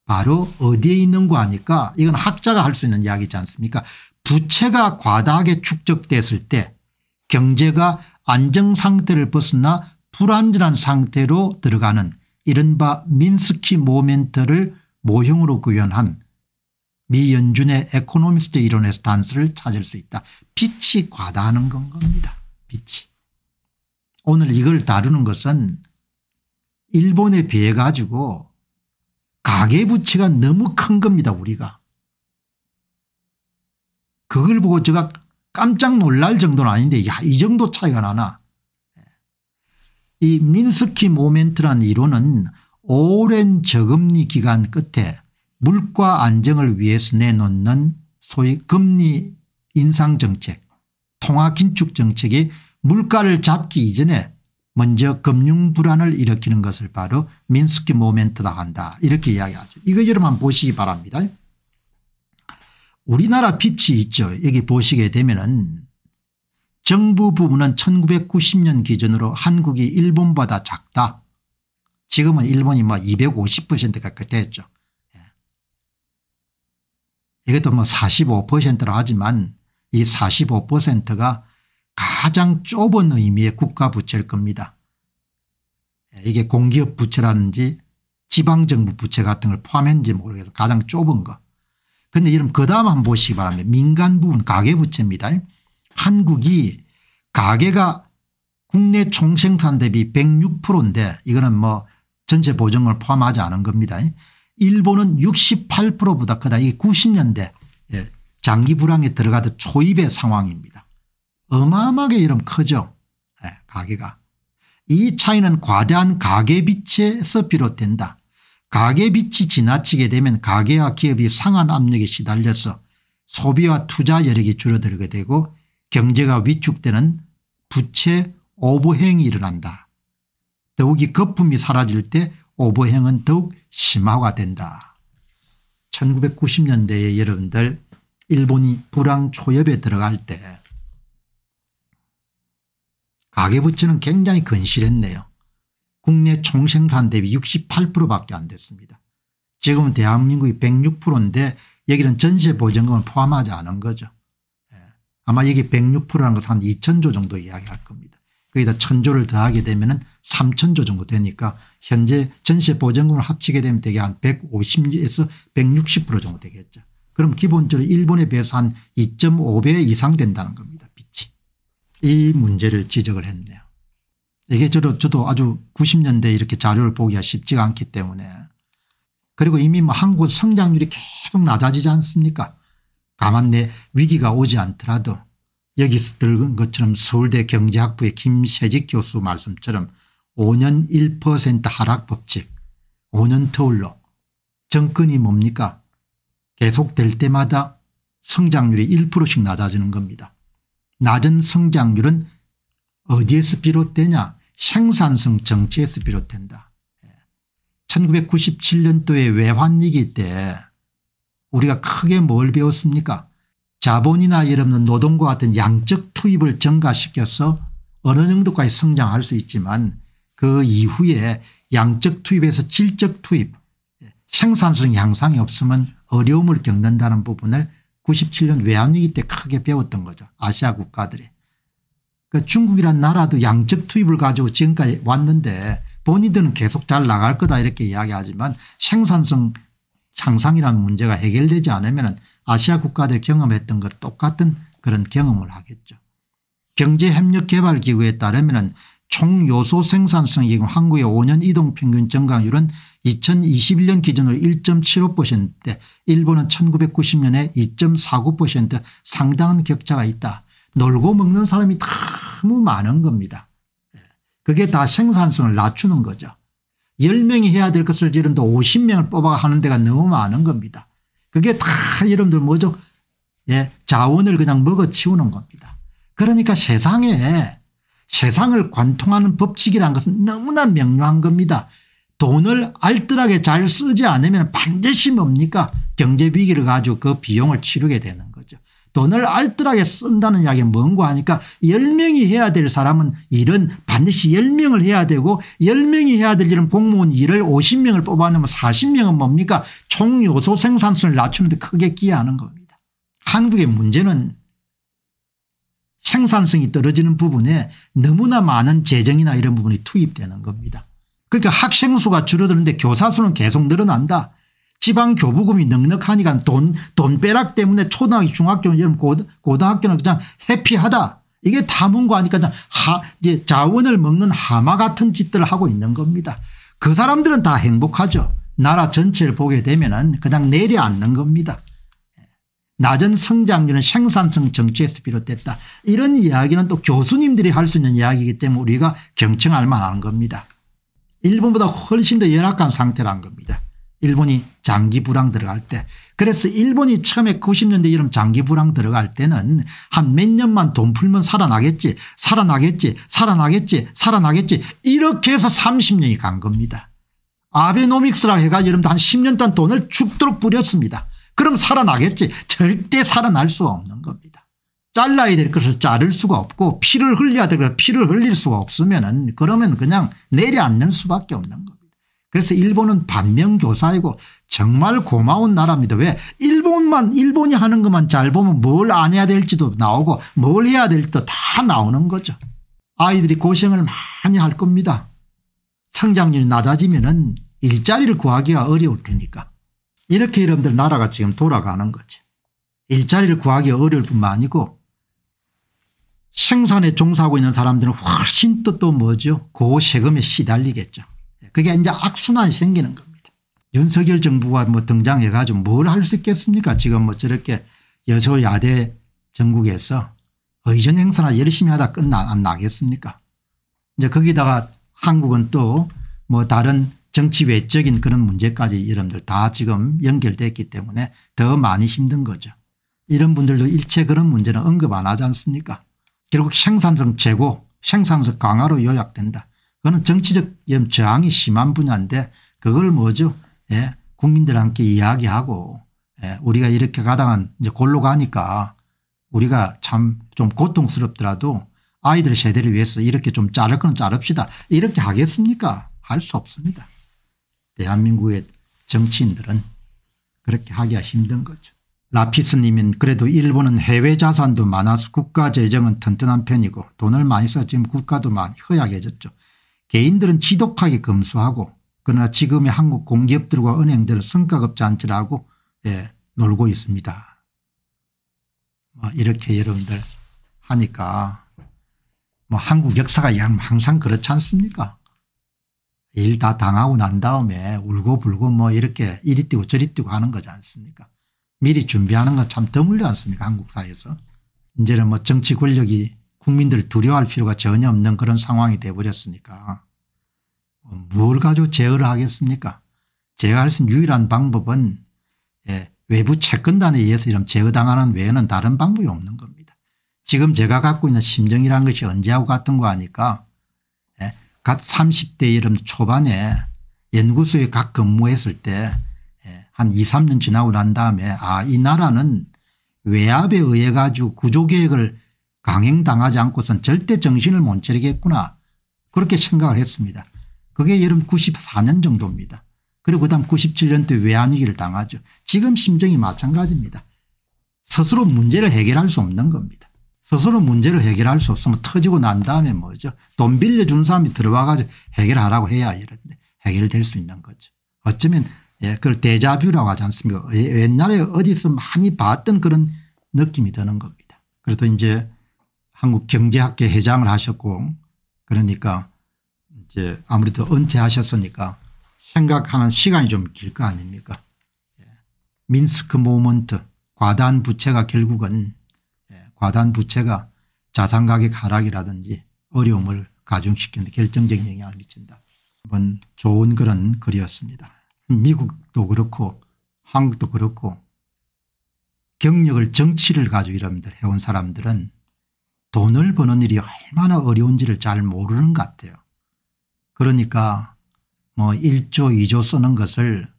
바로 어디에 있는가 하니까 이건 학자가 할 수 있는 이야기지 않습니까 부채가 과다하게 축적됐을 때 경제가 안정상태를 벗어나 불안전한 상태로 들어가는 이른바 민스키 모멘트를 모형으로 구현한 미 연준의 에코노미스트 이론에서 단서를 찾을 수 있다. 빛이 과다하는 건 겁니다. 빛이. 오늘 이걸 다루는 것은 일본에 비해 가지고 가계부채가 너무 큰 겁니다 우리가. 그걸 보고 제가 깜짝 놀랄 정도는 아닌데 야이 정도 차이가 나나. 예. 이 민스키 모멘트란 이론은 오랜 저금리 기간 끝에 물가 안정을 위해서 내놓는 소위 금리 인상 정책 통화 긴축 정책이 물가를 잡기 이전에 먼저 금융 불안을 일으키는 것을 바로 민스키 모멘트다 한다 이렇게 이야기하죠. 이거 여러분 보시기 바랍니다. 우리나라 빛이 있죠. 여기 보시게 되면은 정부 부분은 1990년 기준으로 한국이 일본보다 작다. 지금은 일본이 뭐250%가까 됐죠. 예. 이것도 뭐 45%라 하지만 이 45%가 가장 좁은 의미의 국가 부채일 겁니다. 이게 공기업 부채라든지 지방정부 부채 같은 걸 포함했는지 모르겠어 가장 좁은 거. 그런데 여러분 그 다음 한 번 보시기 바랍니다. 민간 부분 가계부채입니다. 한국이 가계가 국내 총생산 대비 106%인데 이거는 뭐 전체 보정을 포함하지 않은 겁니다. 일본은 68%보다 크다. 이게 90년대 예, 장기 불황에 들어가던 초입의 상황입니다. 어마어마하게 이름 커져 예, 가계가. 이 차이는 과대한 가계빛에서 비롯된다. 가계빛이 지나치게 되면 가계와 기업이 상한 압력에 시달려서 소비와 투자 여력이 줄어들게 되고 경제가 위축되는 부채 오버행이 일어난다. 더욱이 거품이 사라질 때 오버행은 더욱 심화가 된다. 1990년대에 여러분들 일본이 불황 초엽에 들어갈 때 가계부채는 굉장히 건실했네요 국내 총생산 대비 68%밖에 안 됐습니다. 지금 대한민국이 106%인데 여기는 전세보증금을 포함하지 않은 거죠. 예. 아마 여기 106%라는 것은 한 2천조 정도 이야기할 겁니다. 거기다 천조를 더하게 되면 은 3천조 정도 되니까 현재 전세보증금을 합치게 되면 대개 한 150에서 160% 정도 되겠죠. 그럼 기본적으로 일본에 비해서 한 2.5배 이상 된다는 겁니다. 이 문제를 지적을 했네요. 이게 저도, 저도 아주 90년대 이렇게 자료를 보기가 쉽지가 않기 때문에 그리고 이미 뭐 한국 성장률이 계속 낮아지지 않습니까 가만 내 위기가 오지 않더라도 여기서 들은 것처럼 서울대 경제학부의 김세직 교수 말씀처럼 5년 1% 하락 법칙 5년 터울로 정권이 뭡니까 계속될 때마다 성장률이 1%씩 낮아지는 겁니다. 낮은 성장률은 어디에서 비롯되냐 생산성 정체에서 비롯된다. 1997년도에 외환위기 때 우리가 크게 뭘 배웠습니까 자본이나 이런 노동과 같은 양적 투입을 증가시켜서 어느 정도까지 성장할 수 있지만 그 이후에 양적 투입에서 질적 투입 생산성 향상이 없으면 어려움을 겪는다는 부분을 97년 외환위기 때 크게 배웠던 거죠. 아시아 국가들이. 그러니까 중국이란 나라도 양적 투입을 가지고 지금까지 왔는데 본인들은 계속 잘 나갈 거다 이렇게 이야기하지만 생산성 향상이라는 문제가 해결되지 않으면 아시아 국가들 경험했던 것 똑같은 그런 경험을 하겠죠. 경제협력개발기구에 따르면 총요소 생산성 이금 한국의 5년 이동평균 증가율은 2021년 기준으로 1.75% 일본은 1990년에 2.49% 상당한 격차가 있다. 놀고 먹는 사람이 너무 많은 겁니다. 예. 그게 다 생산성을 낮추는 거죠. 10명이 해야 될 것을 지금도 50명을 뽑아 하는 데가 너무 많은 겁니다. 그게 다 여러분들 뭐죠 예, 자원을 그냥 먹어치우는 겁니다. 그러니까 세상에 세상을 관통하는 법칙이란 것은 너무나 명료한 겁니다. 돈을 알뜰하게 잘 쓰지 않으면 반드시 뭡니까 경제 위기를 가지고 그 비용을 치르게 되는 거죠. 돈을 알뜰하게 쓴다는 이야기 뭔고 하니까 10명이 해야 될 사람은 일은 반드시 10명을 해야 되고 10명이 해야 될 일은 공무원 일을 50명을 뽑아내면 40명은 뭡니까 총 요소 생산성을 낮추는데 크게 기여하는 겁니다. 한국의 문제는 생산성이 떨어지는 부분에 너무나 많은 재정이나 이런 부분이 투입되는 겁니다. 그러니까 학생 수가 줄어드는데 교사 수는 계속 늘어난다. 지방 교부금이 넉넉하니까 돈, 돈 빼락 때문에 초등학교, 중학교, 이런 고등학교는 그냥 해피하다. 이게 다문과니까 하, 이제 자원을 먹는 하마 같은 짓들을 하고 있는 겁니다. 그 사람들은 다 행복하죠. 나라 전체를 보게 되면은 그냥 내려앉는 겁니다. 낮은 성장률은 생산성 정체에서 비롯됐다. 이런 이야기는 또 교수님들이 할 수 있는 이야기이기 때문에 우리가 경청할 만한 겁니다. 일본보다 훨씬 더 열악한 상태란 겁니다. 일본이 장기 불황 들어갈 때 그래서 일본이 처음에 90년대 이름 장기 불황 들어갈 때는 한 몇 년만 돈 풀면 살아나겠지 살아나겠지 살아나겠지 살아나겠지 이렇게 해서 30년이 간 겁니다. 아베노믹스라 해가 여러분들 한 10년 동안 돈을 죽도록 뿌렸습니다. 그럼 살아나겠지 절대 살아날 수가 없는 겁니다. 잘라야 될 것을 자를 수가 없고 피를 흘려야 될 것을 피를 흘릴 수가 없으면 은 그러면 그냥 내려앉는 수밖에 없는 겁니다. 그래서 일본은 반면교사이고 정말 고마운 나라입니다. 왜 일본만 일본이 하는 것만 잘 보면 뭘 안 해야 될지도 나오고 뭘 해야 될지도 다 나오는 거죠. 아이들이 고생을 많이 할 겁니다. 성장률이 낮아지면 은 일자리를 구하기가 어려울 테니까. 이렇게 여러분들 나라가 지금 돌아가는 거죠 일자리를 구하기 어려울 뿐만 아니고 생산에 종사하고 있는 사람들은 훨씬 또 또 뭐죠 고세금에 시달리겠죠. 그게 이제 악순환이 생기는 겁니다. 윤석열 정부가 뭐 등장해 가지고 뭘 할 수 있겠습니까 지금 뭐 저렇게 여소야대 전국에서 의전 행사나 열심히 하다 끝나 안 나겠습니까 이제 거기다가 한국은 또 뭐 다른 정치 외적인 그런 문제까지 여러분들 다 지금 연결됐기 때문에 더 많이 힘든 거죠. 이런 분들도 일체 그런 문제는 언급 안 하지 않습니까 결국 생산성 최고 생산성 강화로 요약된다. 그거는 정치적 저항이 심한 분야인데 그걸 뭐죠 예, 국민들 함께 이야기하고 예, 우리가 이렇게 가다간 이제 골로 가니까 우리가 참 좀 고통스럽더라도 아이들 세대를 위해서 이렇게 좀 자를 거 자릅시다. 이렇게 하겠습니까 할 수 없습니다. 대한민국의 정치인들은 그렇게 하기가 힘든 거죠. 라피스님은 그래도 일본은 해외 자산도 많아서 국가 재정은 튼튼한 편이고 돈을 많이 써 지금 국가도 많이 허약해졌죠. 개인들은 지독하게 검수하고 그러나 지금의 한국 공기업들과 은행들은 성과급 잔치라고 예, 놀고 있습니다. 뭐 이렇게 여러분들 하니까 뭐 한국 역사가 항상 그렇지 않습니까 일 다 당하고 난 다음에 울고 불고 뭐 이렇게 이리 뛰고 저리 뛰고 하는 거지 않습니까 미리 준비하는 건 참 드물지 않습니까 한국 사회에서. 이제는 뭐 정치 권력이 국민들 두려워할 필요가 전혀 없는 그런 상황이 돼버렸으니까 뭐 뭘 가지고 제어를 하겠습니까 제어할 수 있는 유일한 방법은 예, 외부 채권단에 의해서 이런 제어당하는 외에는 다른 방법이 없는 겁니다. 지금 제가 갖고 있는 심정이란 것이 언제하고 같은 거아니까 예, 갓 30대 이름 초반에 연구소에 각 근무했을 때한 2, 3년 지나고 난 다음에 아이 나라는 외압에 의해 가지고 구조개혁을 강행당하지 않고선 절대 정신을 못 차리겠구나 그렇게 생각을 했습니다. 그게 여름 94년 정도입니다. 그리고 그다음 97년 도에 외환위기를 당하죠. 지금 심정이 마찬가지입니다. 스스로 문제를 해결할 수 없는 겁니다. 스스로 문제를 해결할 수 없으면 터지고 난 다음에 뭐죠. 돈 빌려준 사람이 들어와 가지고 해결하라고 해야 이런데 해결될 수 있는 거죠. 어쩌면 예, 그걸 대자뷰라고 하지 않습니까? 예, 옛날에 어디서 많이 봤던 그런 느낌이 드는 겁니다. 그래도 이제 한국 경제학계 회장을 하셨고 그러니까 이제 아무래도 은퇴하셨으니까 생각하는 시간이 좀 길 거 아닙니까? 예. 민스크 모먼트 과단 부채가 결국은 예. 과단 부채가 자산 가격 하락이라든지 어려움을 가중시키는 데 결정적인 영향을 미친다. 한번 좋은 그런 글이었습니다. 미국도 그렇고 한국도 그렇고 경력을 정치를 가지고 이랍니다. 해온 사람들은 돈을 버는 일이 얼마나 어려운지를 잘 모르는 것 같아요. 그러니까 뭐 1조 2조 쓰는 것을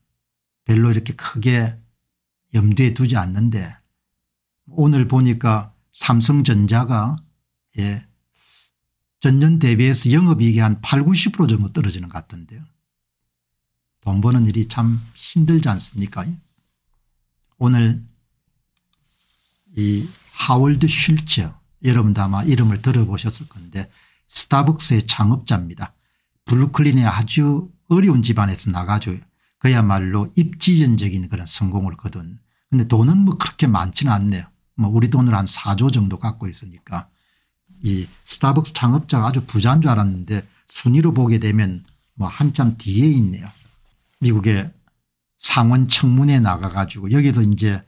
별로 이렇게 크게 염두에 두지 않는데 오늘 보니까 삼성전자가 예 전년 대비해서 영업이익이 한 8, 90% 정도 떨어지는 것 같던데요. 돈 버는 일이 참 힘들지 않습니까? 오늘 이 하월드 슐츠 여러분도 아마 이름을 들어보셨을 건데 스타벅스의 창업자입니다. 블루클린의 아주 어려운 집안에서 나가죠. 그야말로 입지전적인 그런 성공을 거둔 근데 돈은 뭐 그렇게 많지는 않네요. 뭐 우리 돈을 한 4조 정도 갖고 있으니까 이 스타벅스 창업자가 아주 부자인 줄 알았는데 순위로 보게 되면 뭐 한참 뒤에 있네요. 미국의 상원 청문회에 나가 가지고 여기서 이제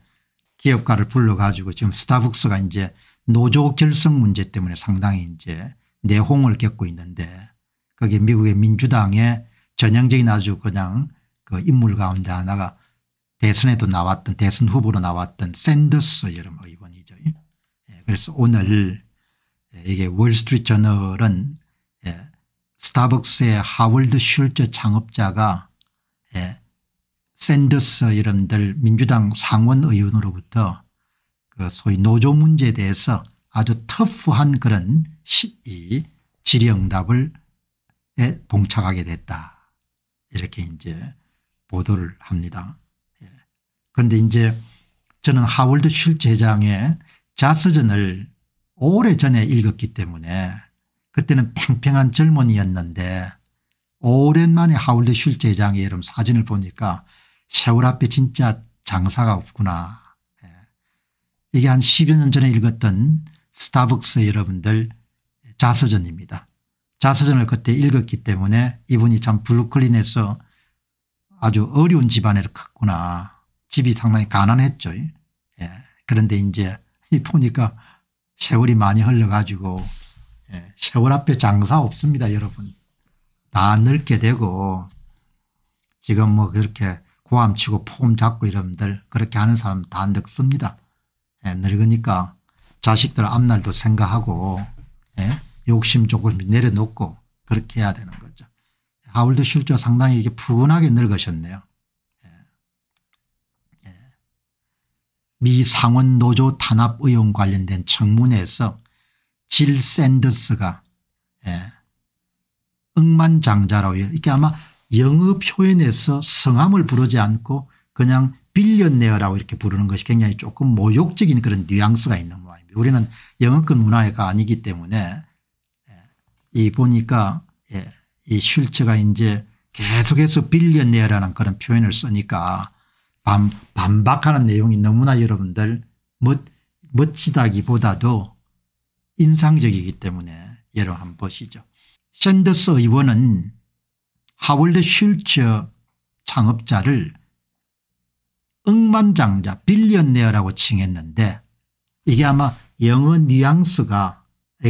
기업가를 불러 가지고 지금 스타벅스가 이제 노조 결성 문제 때문에 상당히 이제 내홍을 겪고 있는데 거기에 미국의 민주당의 전형적인 아주 그냥 그 인물 가운데 하나가 대선에도 나왔던 대선 후보로 나왔던 샌더스 여름 의원이죠. 예. 그래서 오늘 예, 이게 월스트리트 저널은 예, 스타벅스의 하월드 슐츠 창업자가 예. 샌더스 이름들 민주당 상원의원으로부터 그 소위 노조 문제에 대해서 아주 터프한 그런 시, 질의응답을 예, 봉착하게 됐다 이렇게 이제 보도를 합니다. 예. 그런데 이제 저는 하월드 슐츠 회장의 자서전을 오래전에 읽었기 때문에 그때는 팽팽한 젊은이였는데 오랜만에 하울드 슐제 장의 이름 사진을 보니까 세월 앞에 진짜 장사가 없구나. 예. 이게 한 10여 년 전에 읽었던 스타벅스 여러분들 자서전입니다. 자서전을 그때 읽었기 때문에 이분이 참 블루클린에서 아주 어려운 집안에서 컸구나. 집이 상당히 가난했죠. 예. 그런데 이제 보니까 세월이 많이 흘러가지고 예. 세월 앞에 장사 없습니다 여러분. 다 늙게 되고 지금 뭐 그렇게 고함 치고 포음 잡고 이러분들 그렇게 하는 사람 다 늙습니다. 예, 늙으니까 자식들 앞날도 생각하고 예? 욕심 조금 내려놓고 그렇게 해야 되는 거죠. 하울드 실조 상당히 이게 푸근하게 늙으셨네요. 예. 예. 미 상원 노조 탄압 의혹 관련된 청문회에서 질 샌더스가 예. 억만장자라고 해요. 게 아마 영어 표현에서 성함을 부르지 않고 그냥 빌리언네어라고 이렇게 부르는 것이 굉장히 조금 모욕적인 그런 뉘앙스가 있는 모양입니다. 우리는 영어권 문화가 아니기 때문에 예, 이 보니까 예, 이 슐츠가 이제 계속해서 빌리언네어라는 그런 표현을 쓰니까 반, 반박하는 내용이 너무나 여러분들 멋, 멋지다기보다도 인상적이기 때문에 여러 한번 보시죠. 샌더스 의원은 하월드 슐처 창업자를 억만장자 빌리언네어라고 칭했는데 이게 아마 영어 뉘앙스가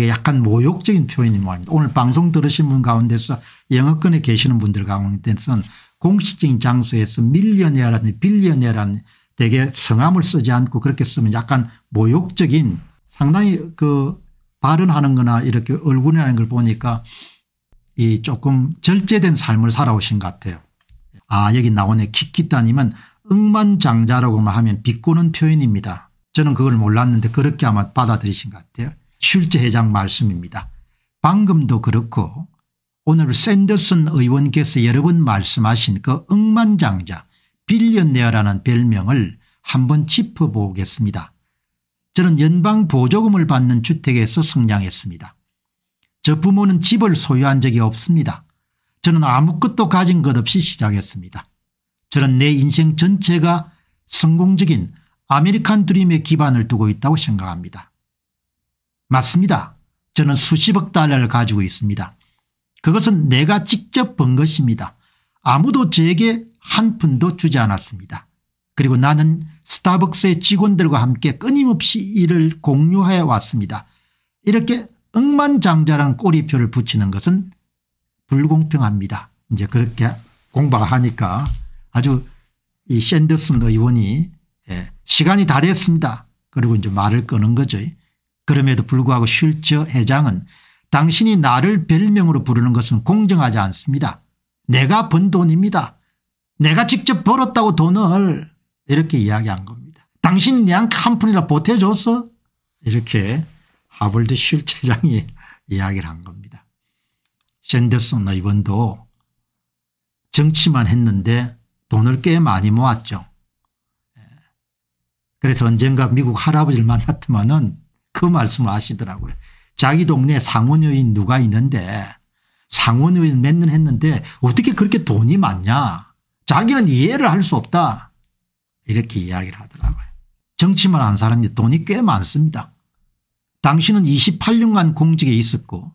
약간 모욕적인 표현인 모양입니다. 오늘 방송 들으신 분 가운데서 영어권에 계시는 분들 가운데서는 공식적인 장소에서 밀리언이라는 빌리언이라는 되게 성함을 쓰지 않고 그렇게 쓰면 약간 모욕적인 상당히 그 발언하는 거나 이렇게 얼굴이라는 걸 보니까 이 조금 절제된 삶을 살아오신 것 같아요. 아 여기 나오네 키키따님은 억만장자라고만 하면 비꼬는 표현입니다. 저는 그걸 몰랐는데 그렇게 아마 받아들이신 것 같아요. 슐제 회장 말씀입니다. 방금도 그렇고 오늘 샌더슨 의원께서 여러 번 말씀하신 그 억만장자 빌리언네어라는 별명을 한번 짚어보겠습니다. 저는 연방보조금을 받는 주택에서 성장했습니다. 저 부모는 집을 소유한 적이 없습니다. 저는 아무것도 가진 것 없이 시작했습니다. 저는 내 인생 전체가 성공적인 아메리칸 드림에 기반을 두고 있다고 생각합니다. 맞습니다. 저는 수십억 달러를 가지고 있습니다. 그것은 내가 직접 번 것입니다. 아무도 저에게한 푼도 주지 않았습니다. 그리고 나는 스타벅스의 직원들과 함께 끊임없이 일을 공유하여 왔습니다. 이렇게 억만장자란 꼬리표를 붙이는 것은 불공평합니다. 이제 그렇게 공부가 하니까 아주 이 샌더슨 의원이 예, 시간이 다 됐습니다. 그리고 이제 말을 끄는 거죠. 그럼에도 불구하고 슐처 회장은 당신이 나를 별명으로 부르는 것은 공정하지 않습니다. 내가 번 돈입니다. 내가 직접 벌었다고 돈을 이렇게 이야기한 겁니다. 당신이 그냥 한 푼이라 보태줘서 이렇게 하버드 실체장이 [laughs] 이야기를 한 겁니다. 샌더슨 의원도 정치만 했는데 돈을 꽤 많이 모았죠. 예. 그래서 언젠가 미국 할아버지를 만났더만은 그 말씀을 하시더라고요. 자기 동네 상원의원 누가 있는데 상원의원 몇년 했는데 어떻게 그렇게 돈이 많냐 자기는 이해를 할 수 없다 이렇게 이야기를 하더라고요. 정치만 한 사람이 돈이 꽤 많습니다. 당신은 28년간 공직에 있었고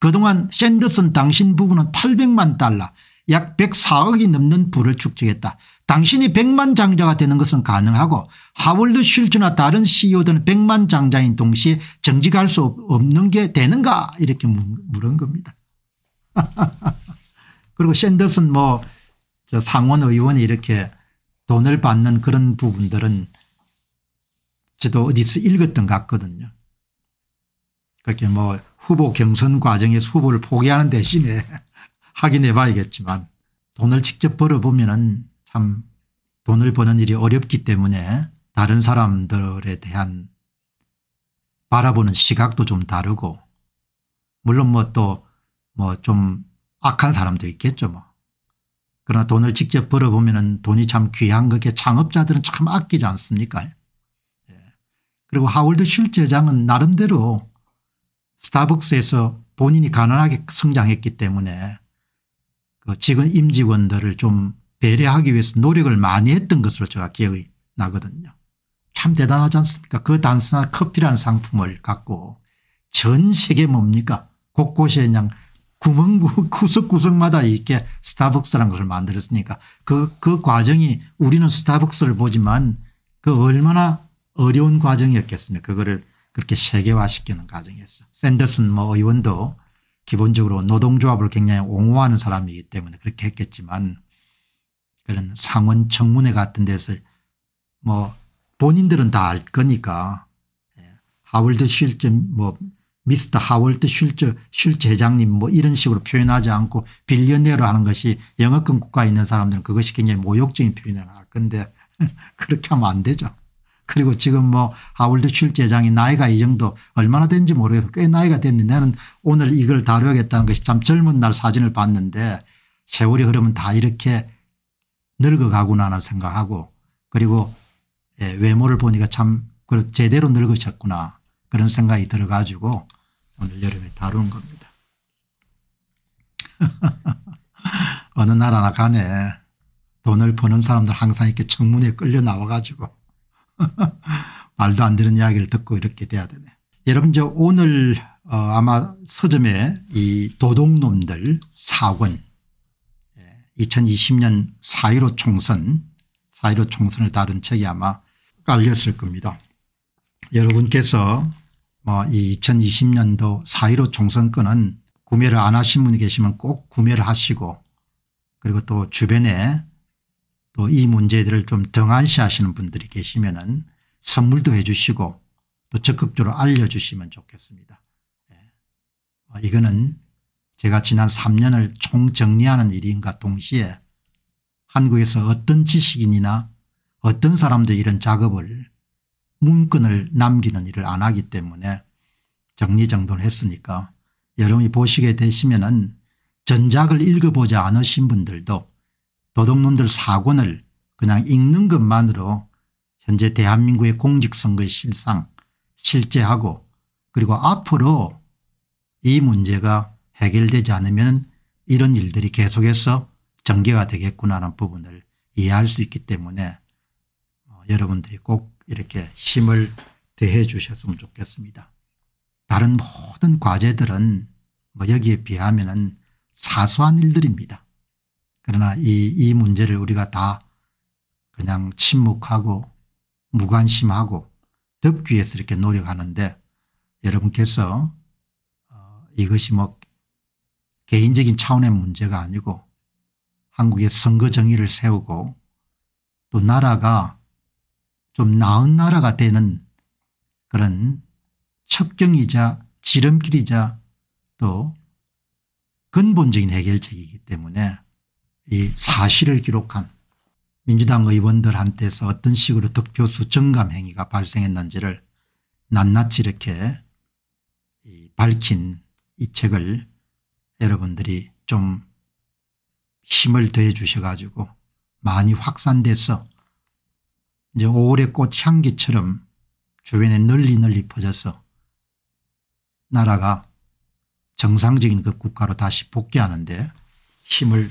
그동안 샌더슨 당신 부부는 800만 달러 약 104억이 넘는 부를 축적했다. 당신이 100만 장자가 되는 것은 가능하고 하월드 슐츠나 다른 CEO들은 100만 장자인 동시에 정직할 수 없는 게 되는가 이렇게 물은 겁니다. [laughs] 그리고 샌더슨 뭐 상원 의원이 이렇게 돈을 받는 그런 부분들은 저도 어디서 읽었던 것 같거든요. 그렇게 뭐 후보 경선 과정에서 후보를 포기하는 대신에 [laughs] 확인해 봐야겠지만 돈을 직접 벌어보면 참 돈을 버는 일이 어렵기 때문에 다른 사람들에 대한 바라보는 시각도 좀 다르고 물론 뭐 또 뭐 좀 악한 사람도 있겠죠 뭐. 그러나 돈을 직접 벌어보면 돈이 참 귀한 것게 창업자들은 참 아끼지 않습니까 예. 그리고 하월드 실제장은 나름대로 스타벅스에서 본인이 가난하게 성장했기 때문에 그 직원 임직원들을 좀 배려하기 위해서 노력을 많이 했던 것으로 제가 기억이 나거든요. 참 대단하지 않습니까 그 단순한 커피라는 상품을 갖고 전 세계 뭡니까 곳곳에 그냥 구멍 구석구석마다 이렇게 스타벅스라는 것을 만들었으니까 그, 그 과정이 우리는 스타벅스를 보지만 그 얼마나 어려운 과정이었겠습니까 그거를 그렇게 세계화시키는 과정이었어. 샌더슨 뭐 의원도 기본적으로 노동조합을 굉장히 옹호하는 사람이기 때문에 그렇게 했겠지만 그런 상원 청문회 같은 데서 뭐 본인들은 다 알 거니까 예, 하월드 실즈뭐 미스터 하월드 실즈실즈 회장님 뭐 이런 식으로 표현하지 않고 빌리언어로 하는 것이 영어권 국가에 있는 사람들은 그것이 굉장히 모욕적인 표현을 할 건데 [laughs] 그렇게 하면 안 되죠. 그리고 지금 뭐하울드 출제장이 나이가 이 정도 얼마나 된지 모르겠어 꽤 나이가 됐는데 나는 오늘 이걸 다루겠다는 것이 참 젊은 날 사진을 봤는데 세월이 흐르면 다 이렇게 늙어가구나 하는 생각하고 그리고 예, 외모를 보니까 참 제대로 늙으셨구나 그런 생각이 들어가지고 오늘 여름에 다루는 겁니다. [laughs] 어느 나라나 간에 돈을 버는 사람들 항상 이렇게 청문회에 끌려 나와가지고 [laughs] 말도 안 되는 이야기를 듣고 이렇게 돼야 되네. 여러분 저 오늘 어 아마 서점에 이 도둑놈들 4권 2020년 4.15 총선 4.15 총선을 다룬 책이 아마 깔렸을 겁니다. 여러분께서 뭐 이 2020년도 4.15 총선권은 구매를 안 하신 분이 계시면 꼭 구매를 하시고 그리고 또 주변에 또이 문제들을 좀 등한시 하시는 분들이 계시면 은 선물도 해 주시고 또 적극적으로 알려주시면 좋겠습니다. 예. 아, 이거는 제가 지난 3년을 총정리하는 일인가 동시에 한국에서 어떤 지식인이나 어떤 사람도 이런 작업을 문건을 남기는 일을 안 하기 때문에 정리정돈을 했으니까 여러분이 보시게 되시면 은 전작을 읽어보지 않으신 분들도 도둑놈들 사건을 그냥 읽는 것만으로 현재 대한민국의 공직선거의 실상 실제하고 그리고 앞으로 이 문제가 해결되지 않으면 이런 일들이 계속해서 전개가 되겠구나라는 부분을 이해할 수 있기 때문에 어, 여러분들이 꼭 이렇게 힘을 대해 주셨으면 좋겠습니다. 다른 모든 과제들은 뭐 여기에 비하면 사소한 일들입니다. 그러나 이, 이 문제를 우리가 다 그냥 침묵하고 무관심하고 덮기 위해서 이렇게 노력하는데 여러분께서 어, 이것이 뭐 개인적인 차원의 문제가 아니고 한국의 선거 정의를 세우고 또 나라가 좀 나은 나라가 되는 그런 첩경이자 지름길이자 또 근본적인 해결책이기 때문에 이 사실을 기록한 민주당 의원들한테서 어떤 식으로 득표수 증감 행위가 발생했는지를 낱낱이 이렇게 밝힌 이 책을 여러분들이 좀 힘을 더해 주셔가지고 많이 확산돼서 이제 5월의 꽃 향기처럼 주변에 널리 널리 퍼져서 나라가 정상적인 그 국가로 다시 복귀하는데 힘을